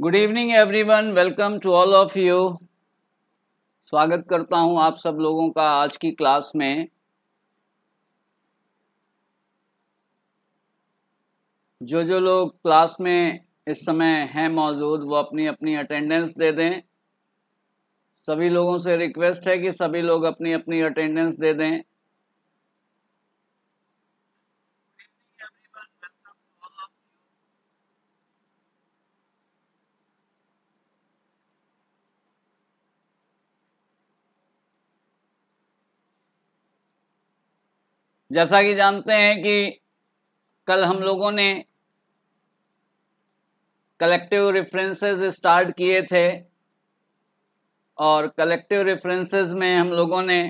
Good evening everyone welcome to all of you स्वागत करता हूं आप सब लोगों का आज की क्लास में जो जो लोग क्लास में इस समय हैं मौजूद वो अपनी अपनी अटेंडेंस दे दें सभी लोगों से रिक्वेस्ट है कि सभी लोग अपनी अपनी अटेंडेंस दे दें जैसा कि जानते हैं कि कल हम लोगों ने कलेक्टिव रेफरेंसेस स्टार्ट किए थे और कलेक्टिव रेफरेंसेस में हम लोगों ने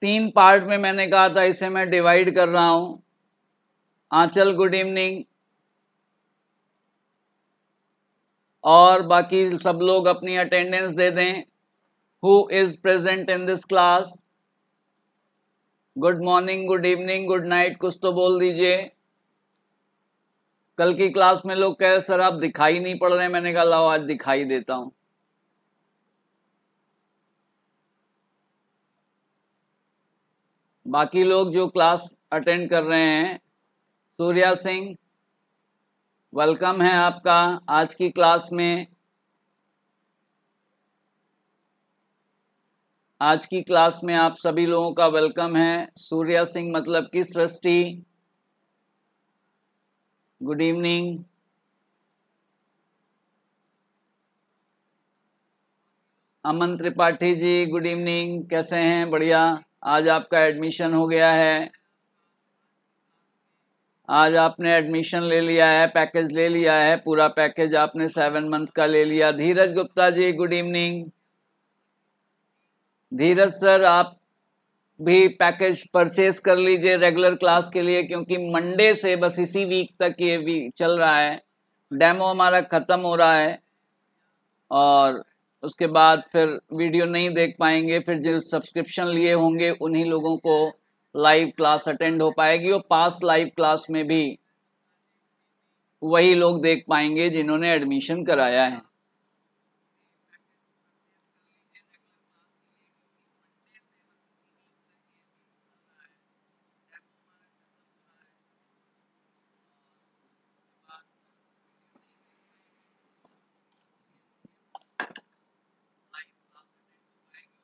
तीन पार्ट में मैंने कहा था इसे मैं डिवाइड कर रहा हूं आंचल गुड इवनिंग और बाकी सब लोग अपनी अटेंडेंस दे दें who is present in this class good morning good evening good night कुछ तो बोल दीजिए कल की क्लास में लोग कह रहे सर आप दिखाई नहीं पड़ रहे मैंने कहा लाओ आज दिखाई देता हूं बाकी लोग जो क्लास अटेंड कर रहे हैं सूर्या सिंह वेलकम है आपका आज की क्लास में आज की क्लास में आप सभी लोगों का वेलकम है सूर्या सिंह मतलब की Srishti good evening Aman Tripathi ji good evening कैसे हैं बढ़िया आज आपका एडमिशन हो गया है आज आपने एडमिशन ले लिया है पैकेज ले लिया है पूरा पैकेज आपने सेवन मंथ का ले लिया Dheeraj Gupta ji good evening Dheeraj sir आप भी पैकेज परचेज कर लीजिए रेगुलर क्लास के लिए क्योंकि मंडे से बस इसी वीक तक ये भी चल रहा है डेमो हमारा ख़त्म हो रहा है और उसके बाद फिर वीडियो नहीं देख पाएंगे फिर जो सब्सक्रिप्शन लिए होंगे उन्हीं लोगों को लाइव क्लास अटेंड हो पाएगी और पास लाइव क्लास में भी वही लोग देख पाएंगे जिन्होंने एडमिशन कराया है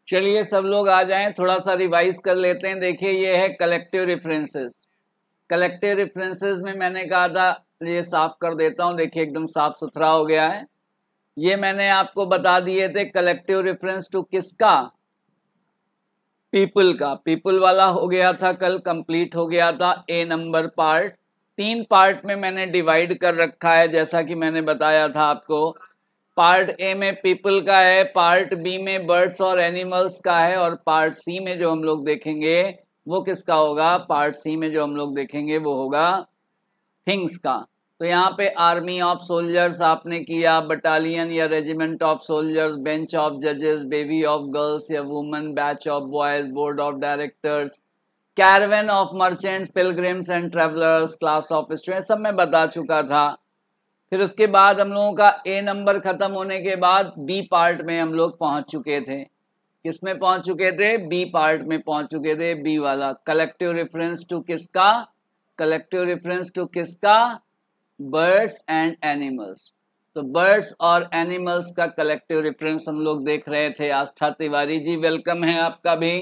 चलिए सब लोग आ जाएं थोड़ा सा रिवाइज कर लेते हैं देखिए ये है कलेक्टिव रेफरेंसेस कलेक्टिव रेफरेंसेस में मैंने कहा था ये साफ कर देता हूँ देखिए एकदम साफ सुथरा हो गया है ये मैंने आपको बता दिए थे कलेक्टिव रेफरेंस टू किसका पीपल का पीपल वाला हो गया था कल कंप्लीट हो गया था ए नंबर पार्ट तीन पार्ट में मैंने डिवाइड कर रखा है जैसा कि मैंने बताया था आपको पार्ट ए में पीपल का है पार्ट बी में बर्ड्स और एनिमल्स का है और पार्ट सी में जो हम लोग देखेंगे वो किसका होगा पार्ट सी में जो हम लोग देखेंगे वो होगा थिंग्स का तो यहाँ पे आर्मी ऑफ सोल्जर्स आपने किया बटालियन या regiment of soldiers bench of जजेस बेबी ऑफ गर्ल्स या women batch of boys board of directors caravan of merchants pilgrims and travellers class of student सब मैं बता चुका था फिर उसके बाद हम लोगों का ए नंबर ख़त्म होने के बाद बी पार्ट में हम लोग पहुंच चुके थे किस में पहुंच चुके थे बी पार्ट में पहुंच चुके थे बी वाला कलेक्टिव रेफरेंस टू किसका कलेक्टिव रेफरेंस टू किसका बर्ड्स एंड एनिमल्स तो बर्ड्स और एनिमल्स का कलेक्टिव रेफरेंस हम लोग देख रहे थे आस्था तिवारी जी वेलकम है आपका भी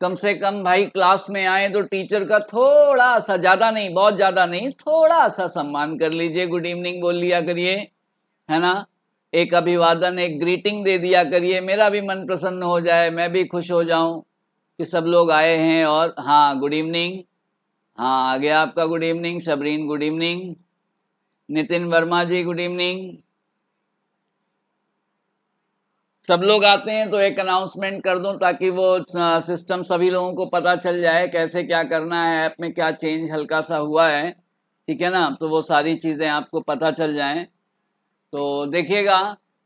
कम से कम भाई क्लास में आए तो टीचर का थोड़ा सा ज्यादा नहीं बहुत ज्यादा नहीं थोड़ा सा सम्मान कर लीजिए गुड इवनिंग बोल लिया करिए है ना एक अभिवादन एक ग्रीटिंग दे दिया करिए मेरा भी मन प्रसन्न हो जाए मैं भी खुश हो जाऊं कि सब लोग आए हैं और हाँ गुड इवनिंग हाँ आ गया आपका good evening Sabreen good evening Nitin Verma ji good evening सब लोग आते हैं तो एक अनाउंसमेंट कर दूं ताकि वो सिस्टम सभी लोगों को पता चल जाए कैसे क्या करना है ऐप में क्या चेंज हल्का सा हुआ है ठीक है ना तो वो सारी चीज़ें आपको पता चल जाएं तो देखिएगा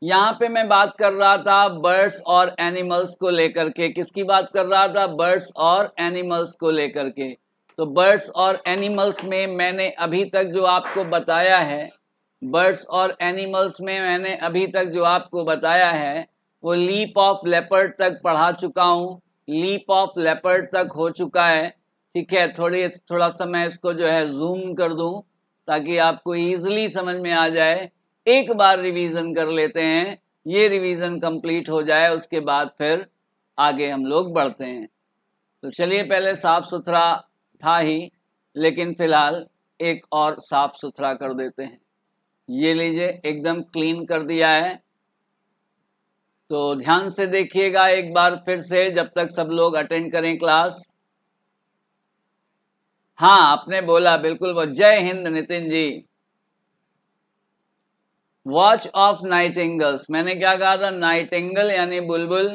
यहाँ पे मैं बात कर रहा था बर्ड्स और एनिमल्स को लेकर के किसकी बात कर रहा था बर्ड्स और एनिमल्स को लेकर के तो बर्ड्स और एनिमल्स में मैंने अभी तक जो आपको बताया है बर्ड्स और एनिमल्स में मैंने अभी तक जो आपको बताया है वो लीप ऑफ लेपर्ड तक पढ़ा चुका हूँ लीप ऑफ लेपर्ड तक हो चुका है ठीक है थोड़ी थोड़ा सा मैं इसको जो है जूम कर दूँ ताकि आपको ईजिली समझ में आ जाए एक बार रिवीजन कर लेते हैं ये रिवीजन कंप्लीट हो जाए उसके बाद फिर आगे हम लोग बढ़ते हैं तो चलिए पहले साफ़ सुथरा था ही लेकिन फ़िलहाल एक और साफ़ सुथरा कर देते हैं ये लीजिए एकदम क्लीन कर दिया है तो ध्यान से देखिएगा एक बार फिर से जब तक सब लोग अटेंड करें क्लास हाँ आपने बोला बिल्कुल वो जय हिंद Nitin ji watch of nightingales मैंने क्या कहा था नाइट एंगल यानी बुलबुल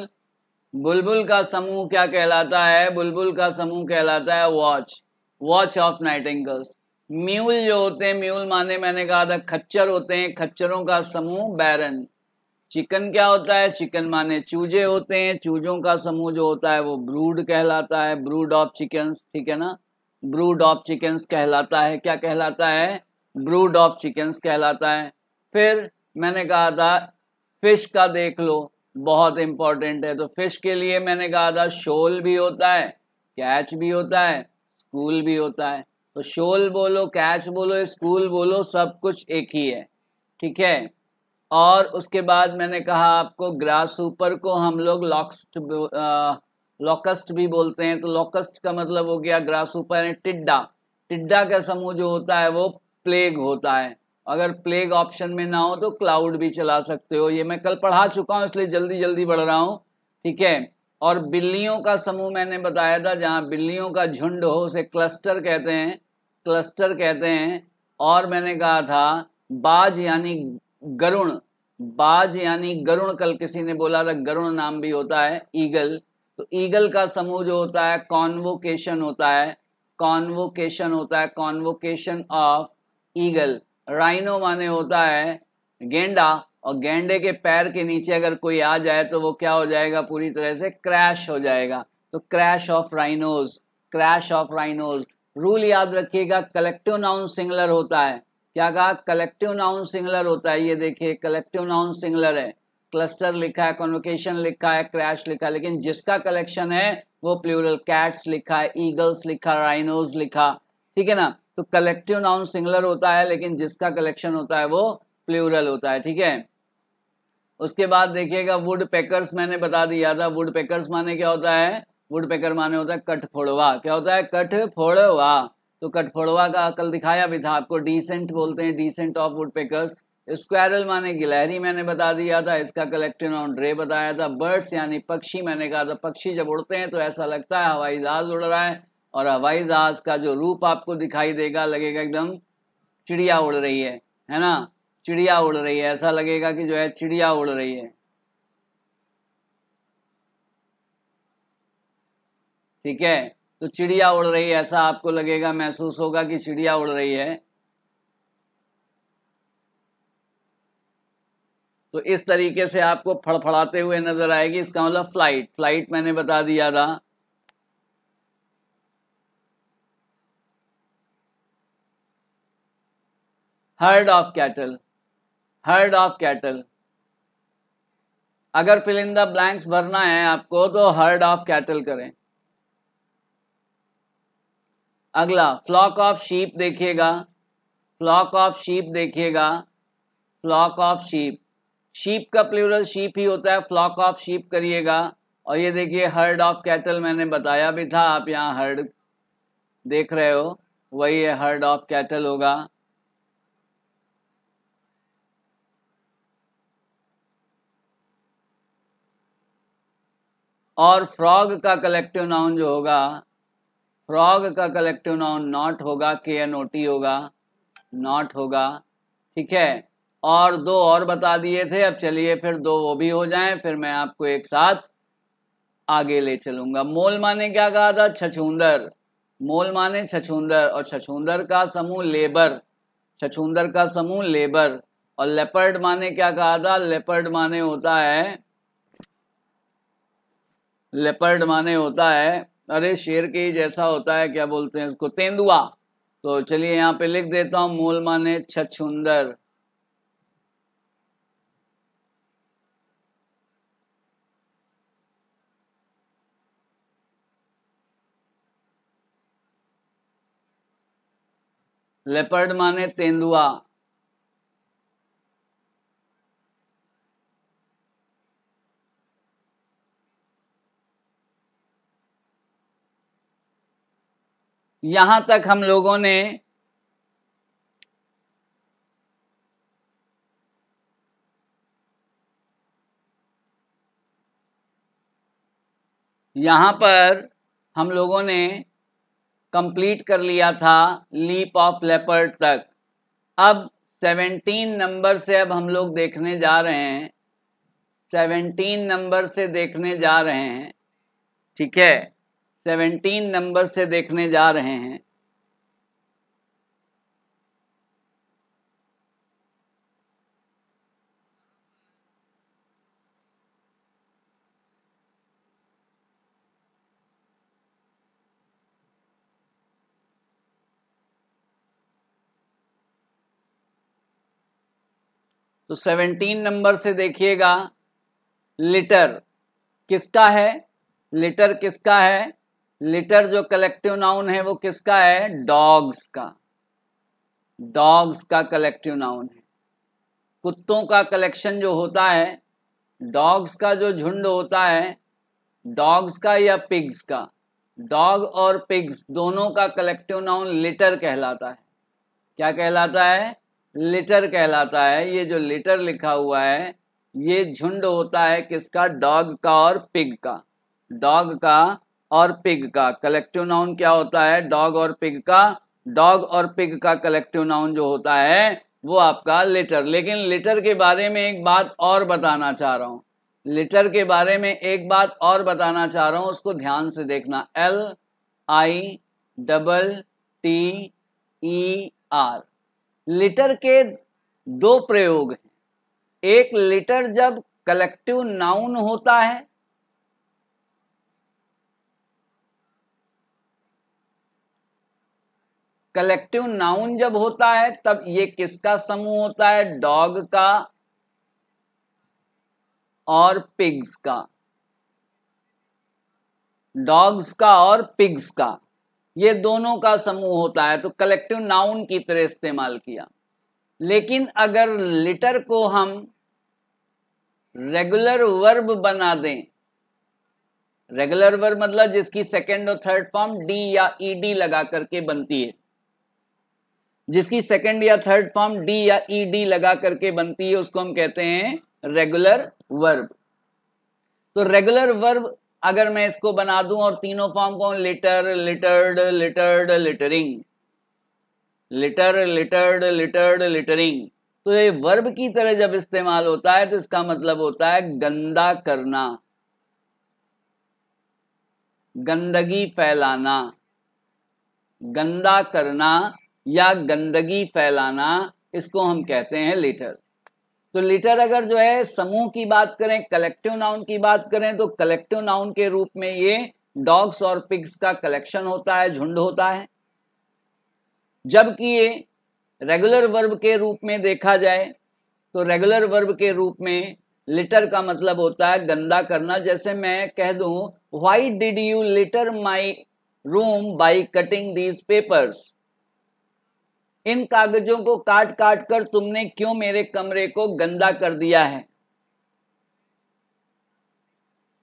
बुलबुल का समूह क्या कहलाता है बुलबुल का समूह कहलाता है watch watch of nightingales mule जो होते हैं म्यूल माने मैंने कहा था खच्चर होते हैं खच्चरों का समूह बैरन चिकन क्या होता है चिकन माने चूजे होते हैं चूजों का समूह जो होता है वो ब्रूड कहलाता है ब्रूड ऑफ चिकन्स ठीक है ना ब्रूड ऑफ चिकन्स कहलाता है क्या कहलाता है ब्रूड ऑफ चिकन्स कहलाता है फिर मैंने कहा था फिश का देख लो बहुत इंपॉर्टेंट है तो फिश के लिए मैंने कहा था शोल भी होता है कैच भी होता है स्कूल भी होता है तो शोल बोलो कैच बोलो स्कूल बोलो सब कुछ एक ही है ठीक है और उसके बाद मैंने कहा आपको ग्रास ऊपर को हम लोग लॉक्स्ट लॉकस्ट भी बोलते हैं तो लॉकस्ट का मतलब हो गया ग्रास ऊपर टिड्डा टिड्डा का समूह जो होता है वो प्लेग होता है अगर प्लेग ऑप्शन में ना हो तो क्लाउड भी चला सकते हो ये मैं कल पढ़ा चुका हूँ इसलिए जल्दी जल्दी बढ़ रहा हूँ ठीक है और बिल्लियों का समूह मैंने बताया था जहाँ बिल्लियों का झुंड हो उसे क्लस्टर कहते हैं क्लस्टर कहते हैं और मैंने कहा था बाज यानी गरुण बाज यानी गरुण कल किसी ने बोला था गरुण नाम भी होता है ईगल तो ईगल का समूह जो होता है कॉन्वोकेशन होता है कॉन्वोकेशन होता है कॉन्वोकेशन ऑफ ईगल राइनो माने होता है गेंडा और गेंडे के पैर के नीचे अगर कोई आ जाए तो वो क्या हो जाएगा पूरी तरह से क्रैश हो जाएगा तो crash of rhinos crash of rhinos rule याद रखिएगा कलेक्टिव नाउन सिंगलर होता है क्या कहा कलेक्टिव नाउन सिंगलर होता है ये देखिए कलेक्टिव नाउन सिंगलर है क्लस्टर लिखा है कॉन्वोकेशन लिखा है क्रैश लिखा है लेकिन जिसका कलेक्शन है वो प्लूरल कैट्स लिखा है ईगल्स लिखा राइनोज लिखा ठीक है ना तो कलेक्टिव नाउन सिंगलर होता है लेकिन जिसका कलेक्शन होता है वो प्लूरल होता है ठीक है उसके बाद देखिएगा वुड पैकर्स मैंने बता दिया था वुड पैकर्स माने क्या होता है वुड पेकर माने होता है फोड़वा क्या होता है फोड़वा तो कठफोड़वा का कल दिखाया भी था आपको डिसेंट बोलते हैं descent of woodpeckers squirrel माने गिलहरी मैंने बता दिया था इसका कलेक्टिव नाउन ड्रे बताया था बर्ड्स यानी पक्षी मैंने कहा था पक्षी जब उड़ते हैं तो ऐसा लगता है हवाई जहाज उड़ रहा है और हवाई जहाज का जो रूप आपको दिखाई देगा लगेगा एकदम चिड़िया उड़ रही है है ना चिड़िया उड़ रही है ऐसा लगेगा कि जो है चिड़िया उड़ रही है ठीक है तो चिड़िया उड़ रही है ऐसा आपको लगेगा महसूस होगा कि चिड़िया उड़ रही है तो इस तरीके से आपको फड़फड़ाते हुए नजर आएगी इसका मतलब फ्लाइट फ्लाइट मैंने बता दिया था herd of cattle herd of cattle अगर फिलिंदा ब्लैंक्स भरना है आपको तो हर्ड ऑफ कैटल करें अगला फ्लॉक ऑफ शीप देखिएगा फ्लॉक ऑफ शीप देखिएगा फ्लॉक ऑफ शीप शीप का प्लूरल शीप ही होता है फ्लॉक ऑफ शीप करिएगा और ये देखिए हर्ड ऑफ कैटल मैंने बताया भी था आप यहाँ हर्ड देख रहे हो वही है हर्ड ऑफ कैटल होगा और फ्रॉग का कलेक्टिव नाउन जो होगा फ्रॉग का कलेक्टिव नाउन नॉट होगा के एन ओ टी होगा नॉट होगा ठीक है और दो और बता दिए थे अब चलिए फिर दो वो भी हो जाएं फिर मैं आपको एक साथ आगे ले चलूंगा मोल माने क्या कहा था छछूंदर मोल माने छछूंदर और छछूंदर का समूह लेबर छछूंदर का समूह लेबर और लेपर्ड माने क्या कहा था लेपर्ड माने होता है लेपर्ड माने होता है अरे शेर के ही जैसा होता है क्या बोलते हैं उसको तेंदुआ तो चलिए यहाँ पे लिख देता हूँ मूल माने छछुंदर लेपर्ड माने तेंदुआ यहां तक हम लोगों ने यहां पर हम लोगों ने कंप्लीट कर लिया था लीप ऑफ लेपर्ड तक अब 17 नंबर से अब हम लोग देखने जा रहे हैं 17 नंबर से देखने जा रहे हैं ठीक है सेवनटीन नंबर से देखने जा रहे हैं तो 17 नंबर से देखिएगा लीटर किसका है लीटर किसका है लिटर जो कलेक्टिव नाउन है वो किसका है डॉग्स का डॉग्स का कलेक्टिव नाउन है कुत्तों का कलेक्शन जो होता है डॉग्स का जो झुंड होता है डॉग्स का या पिग्स का डॉग और पिग्स दोनों का कलेक्टिव नाउन लिटर कहलाता है क्या कहलाता है लिटर कहलाता है ये जो लिटर लिखा हुआ है ये झुंड होता है किसका डॉग का और पिग का डॉग का और पिग का कलेक्टिव नाउन क्या होता है डॉग और पिग का डॉग और पिग का कलेक्टिव नाउन जो होता है वो आपका लेटर लेकिन लेटर के बारे में एक बात और बताना चाह रहा हूँ लेटर के बारे में एक बात और बताना चाह रहा हूं उसको ध्यान से देखना L I double T E R litter के दो प्रयोग हैं एक लिटर जब कलेक्टिव नाउन होता है कलेक्टिव नाउन जब होता है तब ये किसका समूह होता है डॉग का और पिग्स का डॉग्स का और पिग्स का ये दोनों का समूह होता है तो कलेक्टिव नाउन की तरह इस्तेमाल किया लेकिन अगर लिटर को हम रेगुलर वर्ब बना दें रेगुलर वर्ब मतलब जिसकी सेकेंड और थर्ड फॉर्म डी या ई डी लगा करके बनती है जिसकी सेकेंड या थर्ड फॉर्म डी या ई e डी लगा करके बनती है उसको हम कहते हैं रेगुलर वर्ब तो रेगुलर वर्ब अगर मैं इसको बना दूं और तीनों फॉर्म को litter littered littered littering litter littered littered littering तो ये वर्ब की तरह जब इस्तेमाल होता है तो इसका मतलब होता है गंदा करना गंदगी फैलाना गंदा करना या गंदगी फैलाना इसको हम कहते हैं लिटर तो लिटर अगर जो है समूह की बात करें कलेक्टिव नाउन की बात करें तो कलेक्टिव नाउन के रूप में ये डॉग्स और पिग्स का कलेक्शन होता है झुंड होता है जबकि ये रेगुलर वर्ब के रूप में देखा जाए तो रेगुलर वर्ब के रूप में लिटर का मतलब होता है गंदा करना जैसे मैं कह दूं why did you litter my room by cutting these papers इन कागजों को काट काट कर तुमने क्यों मेरे कमरे को गंदा कर दिया है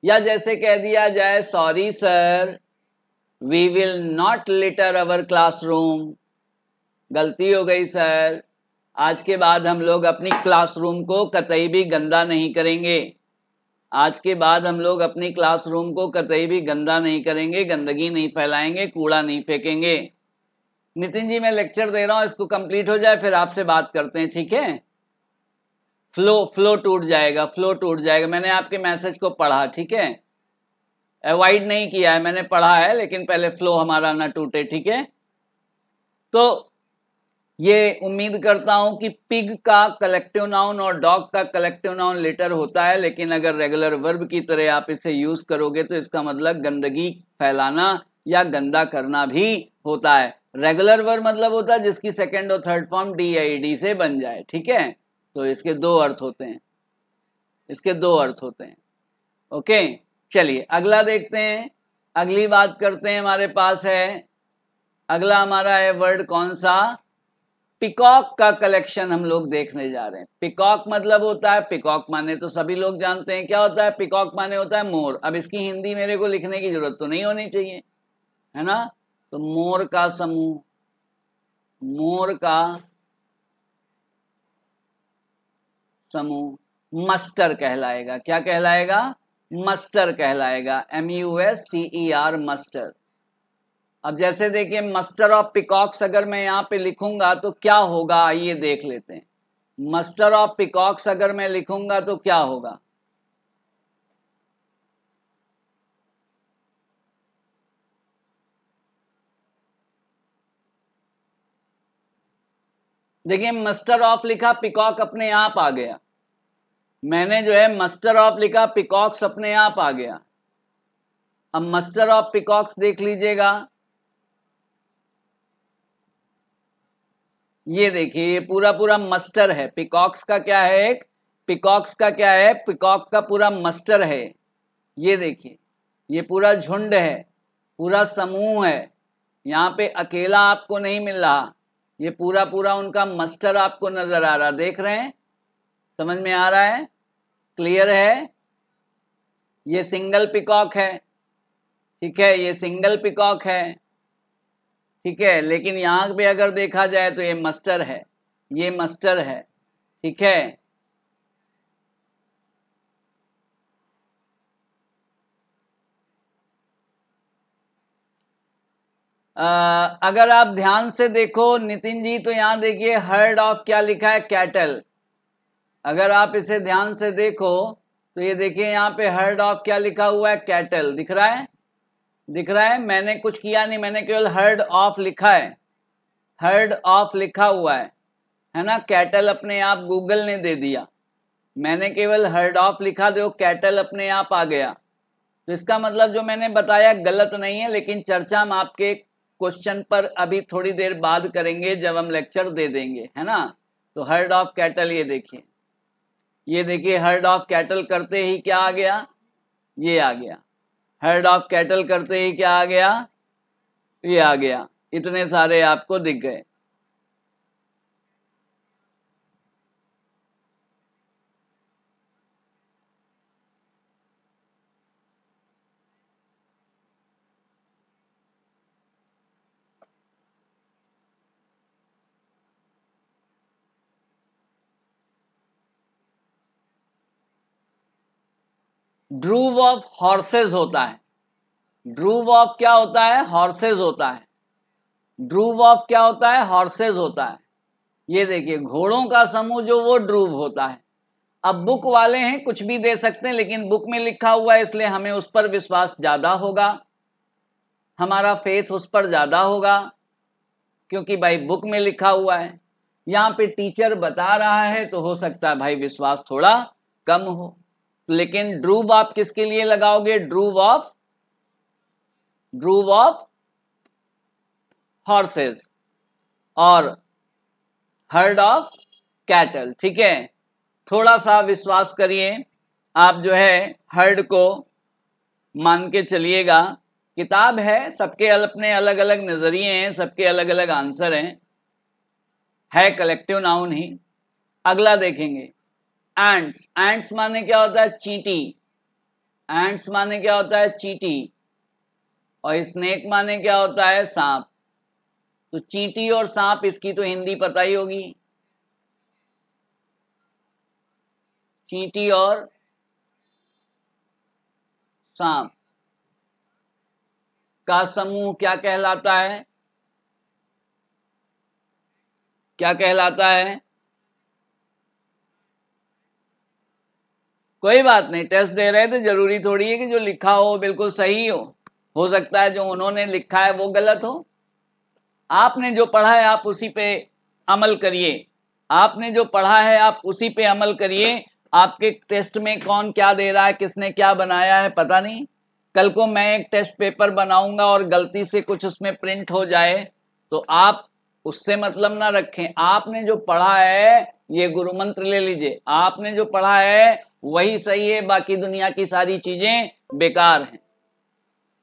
या जैसे कह दिया जाए sorry sir we will not litter our classroom गलती हो गई सर आज के बाद हम लोग अपनी क्लासरूम को कतई भी गंदा नहीं करेंगे आज के बाद हम लोग अपनी क्लासरूम को कतई भी गंदा नहीं करेंगे गंदगी नहीं फैलाएंगे कूड़ा नहीं फेंकेंगे नितिन जी मैं लेक्चर दे रहा हूँ इसको कंप्लीट हो जाए फिर आपसे बात करते हैं ठीक है फ्लो फ्लो टूट जाएगा फ्लो टूट जाएगा मैंने आपके मैसेज को पढ़ा ठीक है अवॉइड नहीं किया है मैंने पढ़ा है लेकिन पहले फ्लो हमारा ना टूटे ठीक है तो ये उम्मीद करता हूं कि पिग का कलेक्टिव नाउन और डॉग का कलेक्टिव नाउन लेटर होता है लेकिन अगर रेगुलर वर्ब की तरह आप इसे यूज करोगे तो इसका मतलब गंदगी फैलाना या गंदा करना भी होता है रेगुलर वर्ब मतलब होता है जिसकी सेकेंड और third form D I D से बन जाए ठीक है तो इसके दो अर्थ होते हैं इसके दो अर्थ होते हैं ओके चलिए अगला देखते हैं अगली बात करते हैं हमारे पास है अगला हमारा है वर्ड कौन सा पिकॉक का कलेक्शन हम लोग देखने जा रहे हैं पिकॉक मतलब होता है पिकॉक माने तो सभी लोग जानते हैं क्या होता है पिकॉक माने होता है मोर अब इसकी हिंदी मेरे को लिखने की जरूरत तो नहीं होनी चाहिए है ना तो मोर का समूह मोर का समूह मस्टर कहलाएगा क्या कहलाएगा मस्टर कहलाएगा M U S T E R muster अब जैसे देखिए मस्टर ऑफ पिकॉक्स अगर मैं यहां पे लिखूंगा तो क्या होगा आइए देख लेते हैं मस्टर ऑफ पिकॉक्स अगर मैं लिखूंगा तो क्या होगा देखिए मस्टर ऑफ लिखा पिकॉक अपने आप आ गया मैंने जो है मस्टर ऑफ लिखा पिकॉक्स अपने आप आ गया अब मस्टर ऑफ पिकॉक्स देख लीजिएगा ये देखिए ये पूरा पूरा मस्टर है पिकॉक्स का क्या है एक पिकॉक्स का क्या है पिकॉक का पूरा मस्टर है ये देखिए ये पूरा झुंड है पूरा समूह है यहाँ पे अकेला आपको नहीं मिल रहा ये पूरा पूरा उनका मस्टर आपको नजर आ रहा देख रहे हैं समझ में आ रहा है क्लियर है ये सिंगल पिकॉक है ठीक है ये सिंगल पिकॉक है ठीक है लेकिन यहाँ पे अगर देखा जाए तो ये मस्टर है ये मस्टर है ठीक है अगर आप ध्यान से देखो नितिन जी तो यहाँ देखिए हर्ड ऑफ क्या लिखा है कैटल अगर आप इसे ध्यान से देखो तो ये देखिए यहाँ पे हर्ड ऑफ क्या लिखा हुआ है कैटल दिख रहा है दिख रहा है मैंने कुछ किया नहीं मैंने केवल हर्ड ऑफ लिखा है हर्ड ऑफ लिखा हुआ है है ना कैटल अपने आप गूगल ने दे दिया मैंने केवल हर्ड ऑफ लिखा दो कैटल अपने आप आ गया तो इसका मतलब जो मैंने बताया गलत नहीं है लेकिन चर्चा हम आपके क्वेश्चन पर अभी थोड़ी देर बाद करेंगे जब हम लेक्चर दे देंगे है ना तो हर्ड ऑफ कैटल ये देखिए ये देखिए हर्ड ऑफ कैटल करते ही क्या आ गया ये आ गया हर्ड ऑफ कैटल करते ही क्या आ गया ये आ गया इतने सारे आपको दिख गए ड्रूव ऑफ हॉर्सेज होता है ड्रूव ऑफ क्या होता है हॉर्सेज होता है ड्रूव ऑफ क्या होता है हॉर्सेज होता है ये देखिए घोड़ों का समूह जो वो ड्रूव होता है अब बुक वाले हैं कुछ भी दे सकते हैं लेकिन बुक में लिखा हुआ है इसलिए हमें उस पर विश्वास ज़्यादा होगा हमारा फेथ उस पर ज़्यादा होगा क्योंकि भाई बुक में लिखा हुआ है यहाँ पे टीचर बता रहा है तो हो सकता है भाई विश्वास थोड़ा कम हो लेकिन ड्रूव आप किसके लिए लगाओगे drove of drove of horses और हर्ड ऑफ कैटल ठीक है थोड़ा सा विश्वास करिए आप जो है हर्ड को मान के चलिएगा किताब है सबके अपने अलग अलग नज़रिए हैं सबके अलग अलग आंसर हैं है कलेक्टिव नाउन ही अगला देखेंगे एंड्स एंड्स माने क्या होता है चीटी एंड्स माने क्या होता है चीटी और स्नेक माने क्या होता है सांप तो चीटी और सांप इसकी तो हिंदी पता ही होगी चीटी और सांप का समूह क्या कहलाता है क्या कहलाता है कोई बात नहीं टेस्ट दे रहे तो जरूरी थोड़ी है कि जो लिखा हो बिल्कुल सही हो हो सकता है जो उन्होंने लिखा है वो गलत हो आपने जो पढ़ा है आप उसी पे अमल करिए आपने जो पढ़ा है आप उसी पे अमल करिए आपके टेस्ट में कौन क्या दे रहा है किसने क्या बनाया है पता नहीं कल को मैं एक टेस्ट पेपर बनाऊंगा और गलती से कुछ उसमें प्रिंट हो जाए तो आप उससे मतलब ना रखें आपने जो पढ़ा है ये गुरु मंत्र ले लीजिए आपने जो पढ़ा है वही सही है बाकी दुनिया की सारी चीजें बेकार हैं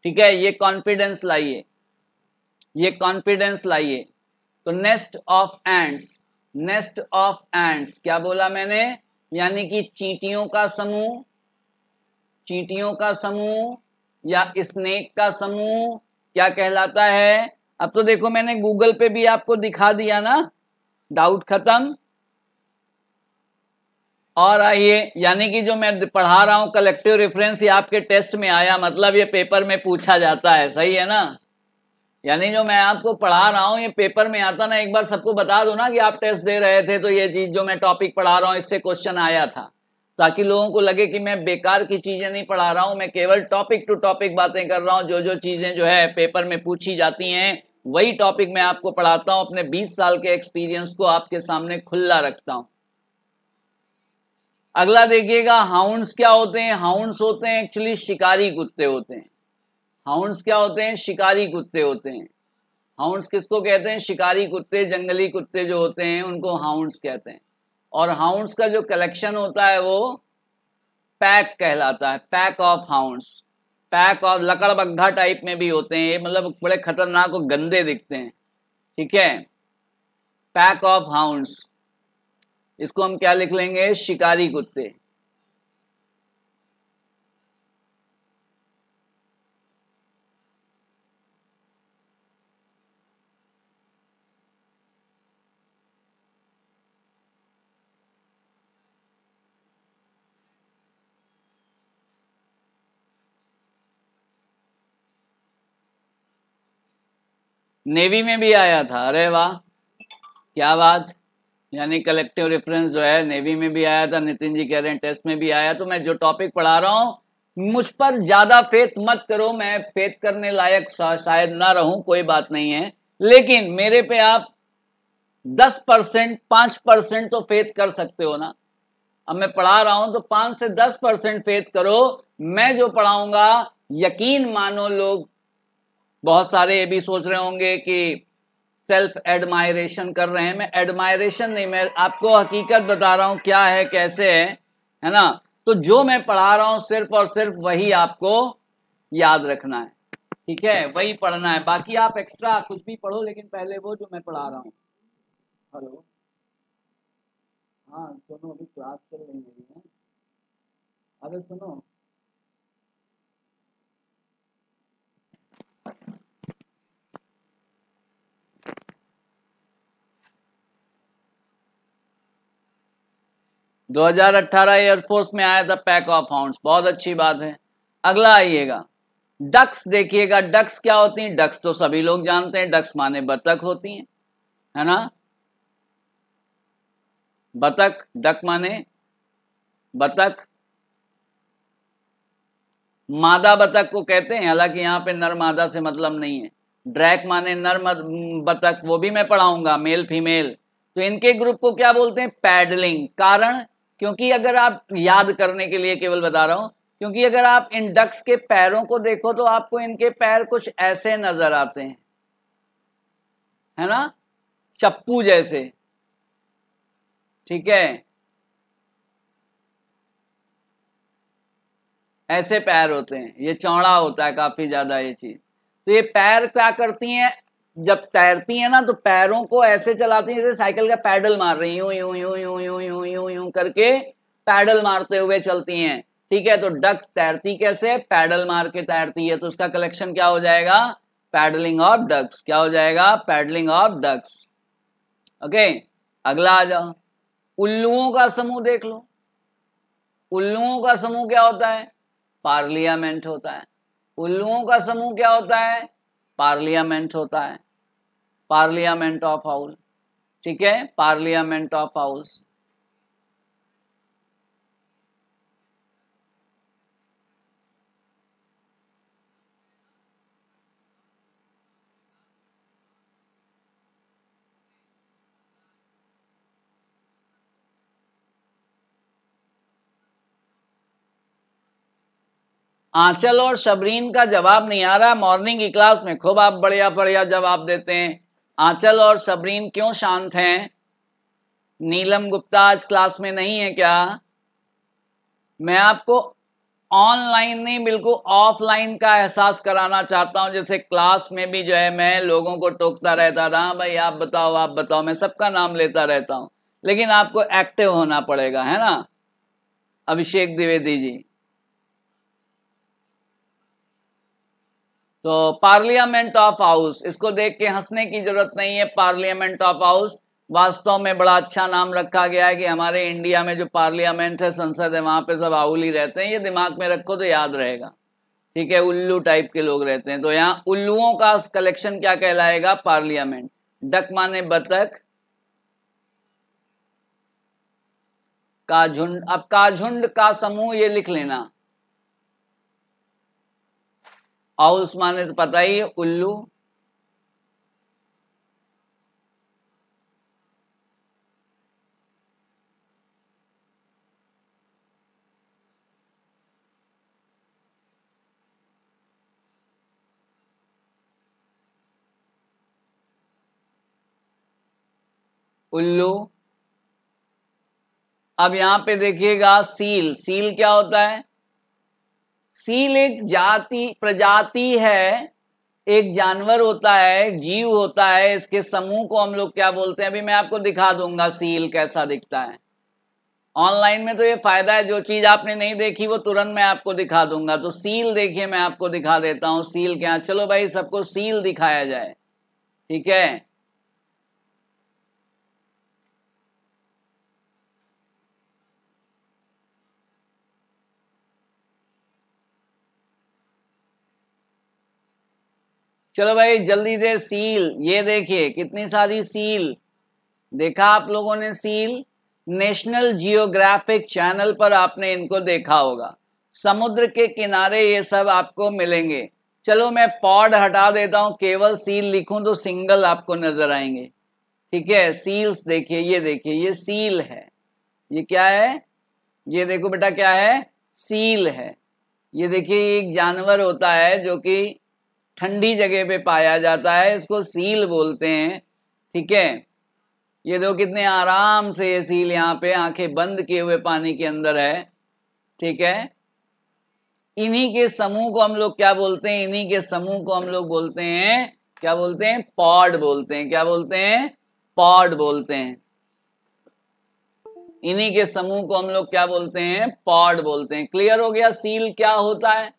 ठीक है ये कॉन्फिडेंस लाइए ये कॉन्फिडेंस लाइए तो nest of ants nest of ants क्या बोला मैंने यानी कि चींटियों का समूह चींटियों का समूह या स्नेक का समूह क्या कहलाता है अब तो देखो मैंने गूगल पे भी आपको दिखा दिया ना डाउट खत्म और आइए यानी कि जो मैं पढ़ा रहा हूँ कलेक्टिव रेफरेंस ये आपके टेस्ट में आया मतलब ये पेपर में पूछा जाता है सही है ना यानी जो मैं आपको पढ़ा रहा हूँ ये पेपर में आता ना एक बार सबको बता दो ना कि आप टेस्ट दे रहे थे तो ये चीज जो मैं टॉपिक पढ़ा रहा हूँ इससे क्वेश्चन आया था ताकि लोगों को लगे कि मैं बेकार की चीजें नहीं पढ़ा रहा हूँ मैं केवल टॉपिक टू टॉपिक बातें कर रहा हूँ जो जो चीजें जो है पेपर में पूछी जाती हैं वही टॉपिक मैं आपको पढ़ाता हूँ अपने बीस साल के एक्सपीरियंस को आपके सामने खुला रखता हूँ अगला देखिएगा हाउंड्स क्या होते हैं हाउंड्स होते हैं एक्चुअली शिकारी कुत्ते होते हैं हाउंड्स क्या होते हैं शिकारी कुत्ते होते हैं हाउंड्स किसको कहते हैं शिकारी कुत्ते जंगली कुत्ते जो होते हैं उनको हाउंड्स कहते हैं और हाउंड्स का जो कलेक्शन होता है वो पैक कहलाता है pack of hounds pack of लकड़बग्घा टाइप में भी होते हैं ये मतलब बड़े खतरनाक और गंदे दिखते हैं ठीक है पैक ऑफ हाउंड्स इसको हम क्या लिख लेंगे शिकारी कुत्ते नेवी में भी आया था अरे वाह क्या बात यानी कलेक्टिव रेफरेंस जो है नेवी में भी आया था नितिन जी कह रहे हैं टेस्ट में भी आया तो मैं जो टॉपिक पढ़ा रहा हूँ मुझ पर ज्यादा फेत मत करो मैं फेत करने लायक शायद ना रहूं कोई बात नहीं है लेकिन मेरे पे आप दस परसेंट पांच परसेंट तो फेत कर सकते हो ना अब मैं पढ़ा रहा हूं तो पांच से दस परसेंट फेत करो मैं जो पढ़ाऊंगा यकीन मानो लोग बहुत सारे ये भी सोच रहे होंगे कि सेल्फ एडमायरेशन कर रहे हैं मैं एडमायरेशन नहीं मैं आपको हकीकत बता रहा हूं क्या है कैसे है है ना तो जो मैं पढ़ा रहा हूं सिर्फ और सिर्फ वही आपको याद रखना है ठीक है वही पढ़ना है बाकी आप एक्स्ट्रा कुछ भी पढ़ो लेकिन पहले वो जो मैं पढ़ा रहा हूँ हेलो हाँ सुनो अभी क्लास चल रही है अरे सुनो 2018 एयरफोर्स में आया था पैक ऑफ हाउंड बहुत अच्छी बात है अगला आइएगा डक्स देखिएगा डक्स क्या होती हैं डक्स तो सभी लोग जानते हैं डक्स माने बतख होती हैं है ना बतख डक माने बतख मादा बतख को कहते हैं हालांकि यहां पे नर मादा से मतलब नहीं है ड्रैक माने नर बतख वो भी मैं पढ़ाऊंगा मेल फीमेल तो इनके ग्रुप को क्या बोलते हैं पैडलिंग कारण क्योंकि अगर आप याद करने के लिए केवल बता रहा हूं क्योंकि अगर आप इन डक्स के पैरों को देखो तो आपको इनके पैर कुछ ऐसे नजर आते हैं है ना चप्पू जैसे ठीक है ऐसे पैर होते हैं ये चौड़ा होता है काफी ज्यादा ये चीज तो ये पैर क्या करती हैं जब तैरती है ना तो पैरों को ऐसे चलाती है जैसे साइकिल का पैडल मार रही यूं यूं यूं यूं यूं यूं यूं यूं करके पैडल मारते हुए चलती हैं ठीक है तो डक तैरती कैसे पैडल मार के तैरती है तो उसका कलेक्शन क्या हो जाएगा पैडलिंग ऑफ डक्स क्या हो जाएगा पैडलिंग ऑफ डक्स ओके अगला आ जाओ उल्लुओं का समूह देख लो उल्लुओं का समूह क्या होता है पार्लियामेंट होता है उल्लुओं का समूह क्या होता है पार्लियामेंट होता है पार्लियामेंट ऑफ हाउस ठीक है पार्लियामेंट ऑफ हाउस आंचल और शबरीन का जवाब नहीं आ रहा मॉर्निंग की क्लास में खूब आप बढ़िया बढ़िया जवाब देते हैं आंचल और सबरीन क्यों शांत हैं नीलम गुप्ता आज क्लास में नहीं है क्या मैं आपको ऑनलाइन नहीं बिल्कुल ऑफलाइन का एहसास कराना चाहता हूं जैसे क्लास में भी जो है मैं लोगों को टोकता रहता था भाई आप बताओ आप बताओ मैं सबका नाम लेता रहता हूं लेकिन आपको एक्टिव होना पड़ेगा है ना अभिषेक द्विवेदी जी तो पार्लियामेंट ऑफ हाउस इसको देख के हंसने की जरूरत नहीं है पार्लियामेंट ऑफ हाउस वास्तव में बड़ा अच्छा नाम रखा गया है कि हमारे इंडिया में जो पार्लियामेंट है संसद है वहां पे सब आउल ही रहते हैं ये दिमाग में रखो तो याद रहेगा ठीक है उल्लू टाइप के लोग रहते हैं तो यहाँ उल्लुओं का कलेक्शन क्या कहलाएगा पार्लियामेंट डक माने बतख का झुंड अब का झुंड का समूह ये लिख लेना और उस माने तो पता ही है उल्लू उल्लू अब यहां पे देखिएगा सील सील क्या होता है सील एक जाति प्रजाति है एक जानवर होता है जीव होता है इसके समूह को हम लोग क्या बोलते हैं अभी मैं आपको दिखा दूंगा सील कैसा दिखता है ऑनलाइन में तो ये फायदा है जो चीज आपने नहीं देखी वो तुरंत मैं आपको दिखा दूंगा तो सील देखिए मैं आपको दिखा देता हूँ सील क्या चलो भाई सबको सील दिखाया जाए ठीक है चलो भाई जल्दी से सील ये देखिए कितनी सारी सील देखा आप लोगों ने सील नेशनल जियोग्राफिक चैनल पर आपने इनको देखा होगा समुद्र के किनारे ये सब आपको मिलेंगे चलो मैं पॉड हटा देता हूँ केवल सील लिखूं तो सिंगल आपको नजर आएंगे ठीक है सील्स देखिए ये देखिए ये सील है ये क्या है ये देखो बेटा क्या है सील है ये देखिए एक जानवर होता है जो कि ठंडी जगह पे पाया जाता है इसको सील बोलते हैं ठीक है ये दो कितने आराम से ये सील यहाँ पे आंखें बंद किए हुए पानी के अंदर है ठीक है इन्हीं के समूह को हम लोग क्या बोलते हैं इन्हीं के समूह को हम लोग बोलते हैं क्या बोलते हैं पॉड बोलते हैं क्या बोलते हैं पॉड बोलते हैं इन्हीं के समूह को हम लोग क्या बोलते हैं पॉड बोलते हैं क्लियर हो गया सील क्या होता है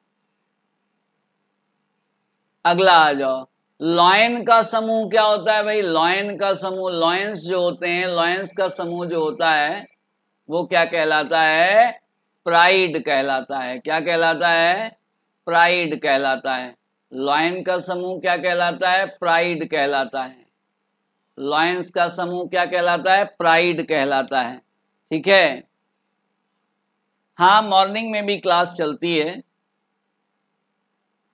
अगला आ जाओ लॉयन का समूह क्या होता है भाई लॉयन का समूह लॉयंस जो होते हैं लॉयंस का समूह जो होता है वो क्या कहलाता है प्राइड कहलाता है क्या कहलाता है प्राइड कहलाता है लॉयन का समूह क्या कहलाता है प्राइड कहलाता है लॉयंस का समूह क्या कहलाता है प्राइड कहलाता है ठीक है हाँ मॉर्निंग में भी क्लास चलती है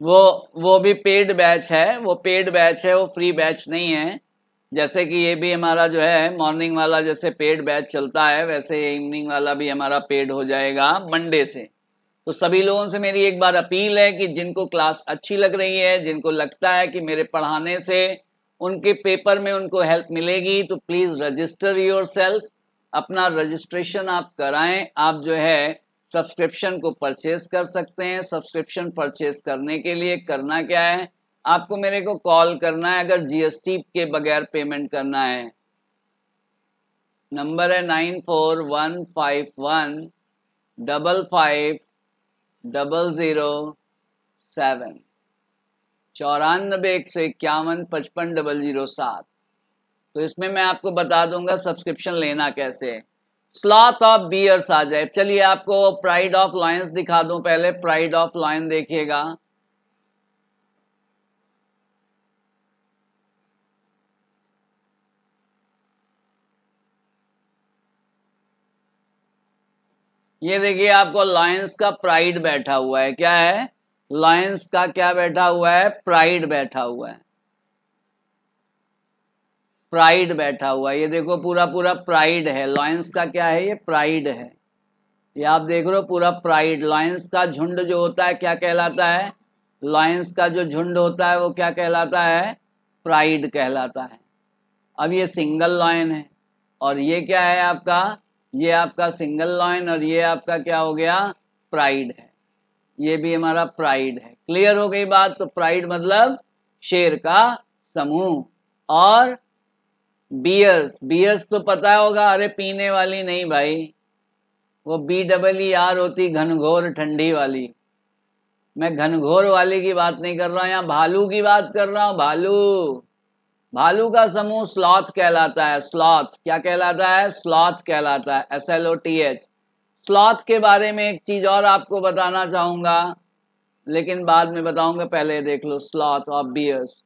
वो वो भी पेड बैच है वो पेड बैच है वो फ्री बैच नहीं है जैसे कि ये भी हमारा जो है मॉर्निंग वाला जैसे पेड बैच चलता है वैसे ये इवनिंग वाला भी हमारा पेड हो जाएगा मंडे से तो सभी लोगों से मेरी एक बार अपील है कि जिनको क्लास अच्छी लग रही है जिनको लगता है कि मेरे पढ़ाने से उनके पेपर में उनको हेल्प मिलेगी तो प्लीज़ रजिस्टर योर सेल्फ अपना रजिस्ट्रेशन आप कराएं आप जो है सब्सक्रिप्शन को परचेस कर सकते हैं सब्सक्रिप्शन परचेस करने के लिए करना क्या है आपको मेरे को कॉल करना है अगर जीएसटी के बगैर पेमेंट करना है नंबर है nine four one five one double five double zero seven चौरानबे एक सौ इक्यावन पचपन डबल ज़ीरो सात तो इसमें मैं आपको बता दूंगा सब्सक्रिप्शन लेना कैसे है स्लॉथ ऑफ बियर्स आ जाए चलिए आपको प्राइड ऑफ लॉयंस दिखा दूं पहले प्राइड ऑफ लॉयन देखिएगा ये देखिए आपको लायंस का प्राइड बैठा हुआ है क्या है लायंस का क्या बैठा हुआ है प्राइड बैठा हुआ है प्राइड बैठा हुआ ये देखो पूरा पूरा प्राइड है लॉयंस का क्या है ये प्राइड है ये आप देख रहे हो पूरा प्राइड लॉयंस का झुंड जो होता है क्या कहलाता है लॉयंस का जो झुंड होता है वो क्या कहलाता है प्राइड कहलाता है अब ये सिंगल लॉयन है और ये क्या है आपका ये आपका सिंगल लॉयन और ये आपका क्या हो गया प्राइड है ये भी हमारा प्राइड है क्लियर हो गई बात तो प्राइड मतलब शेर का समूह और बियर्स बियर्स तो पता होगा अरे पीने वाली नहीं भाई वो बी डबल ई आर होती घनघोर ठंडी वाली मैं घनघोर वाली की बात नहीं कर रहा हूँ यहाँ भालू की बात कर रहा हूँ भालू भालू का समूह स्लॉथ कहलाता है स्लॉथ क्या कहलाता है स्लॉथ कहलाता है S L O T H sloth के बारे में एक चीज और आपको बताना चाहूंगा लेकिन बाद में बताऊंगा पहले देख लो स्लॉथ ऑफ बियर्स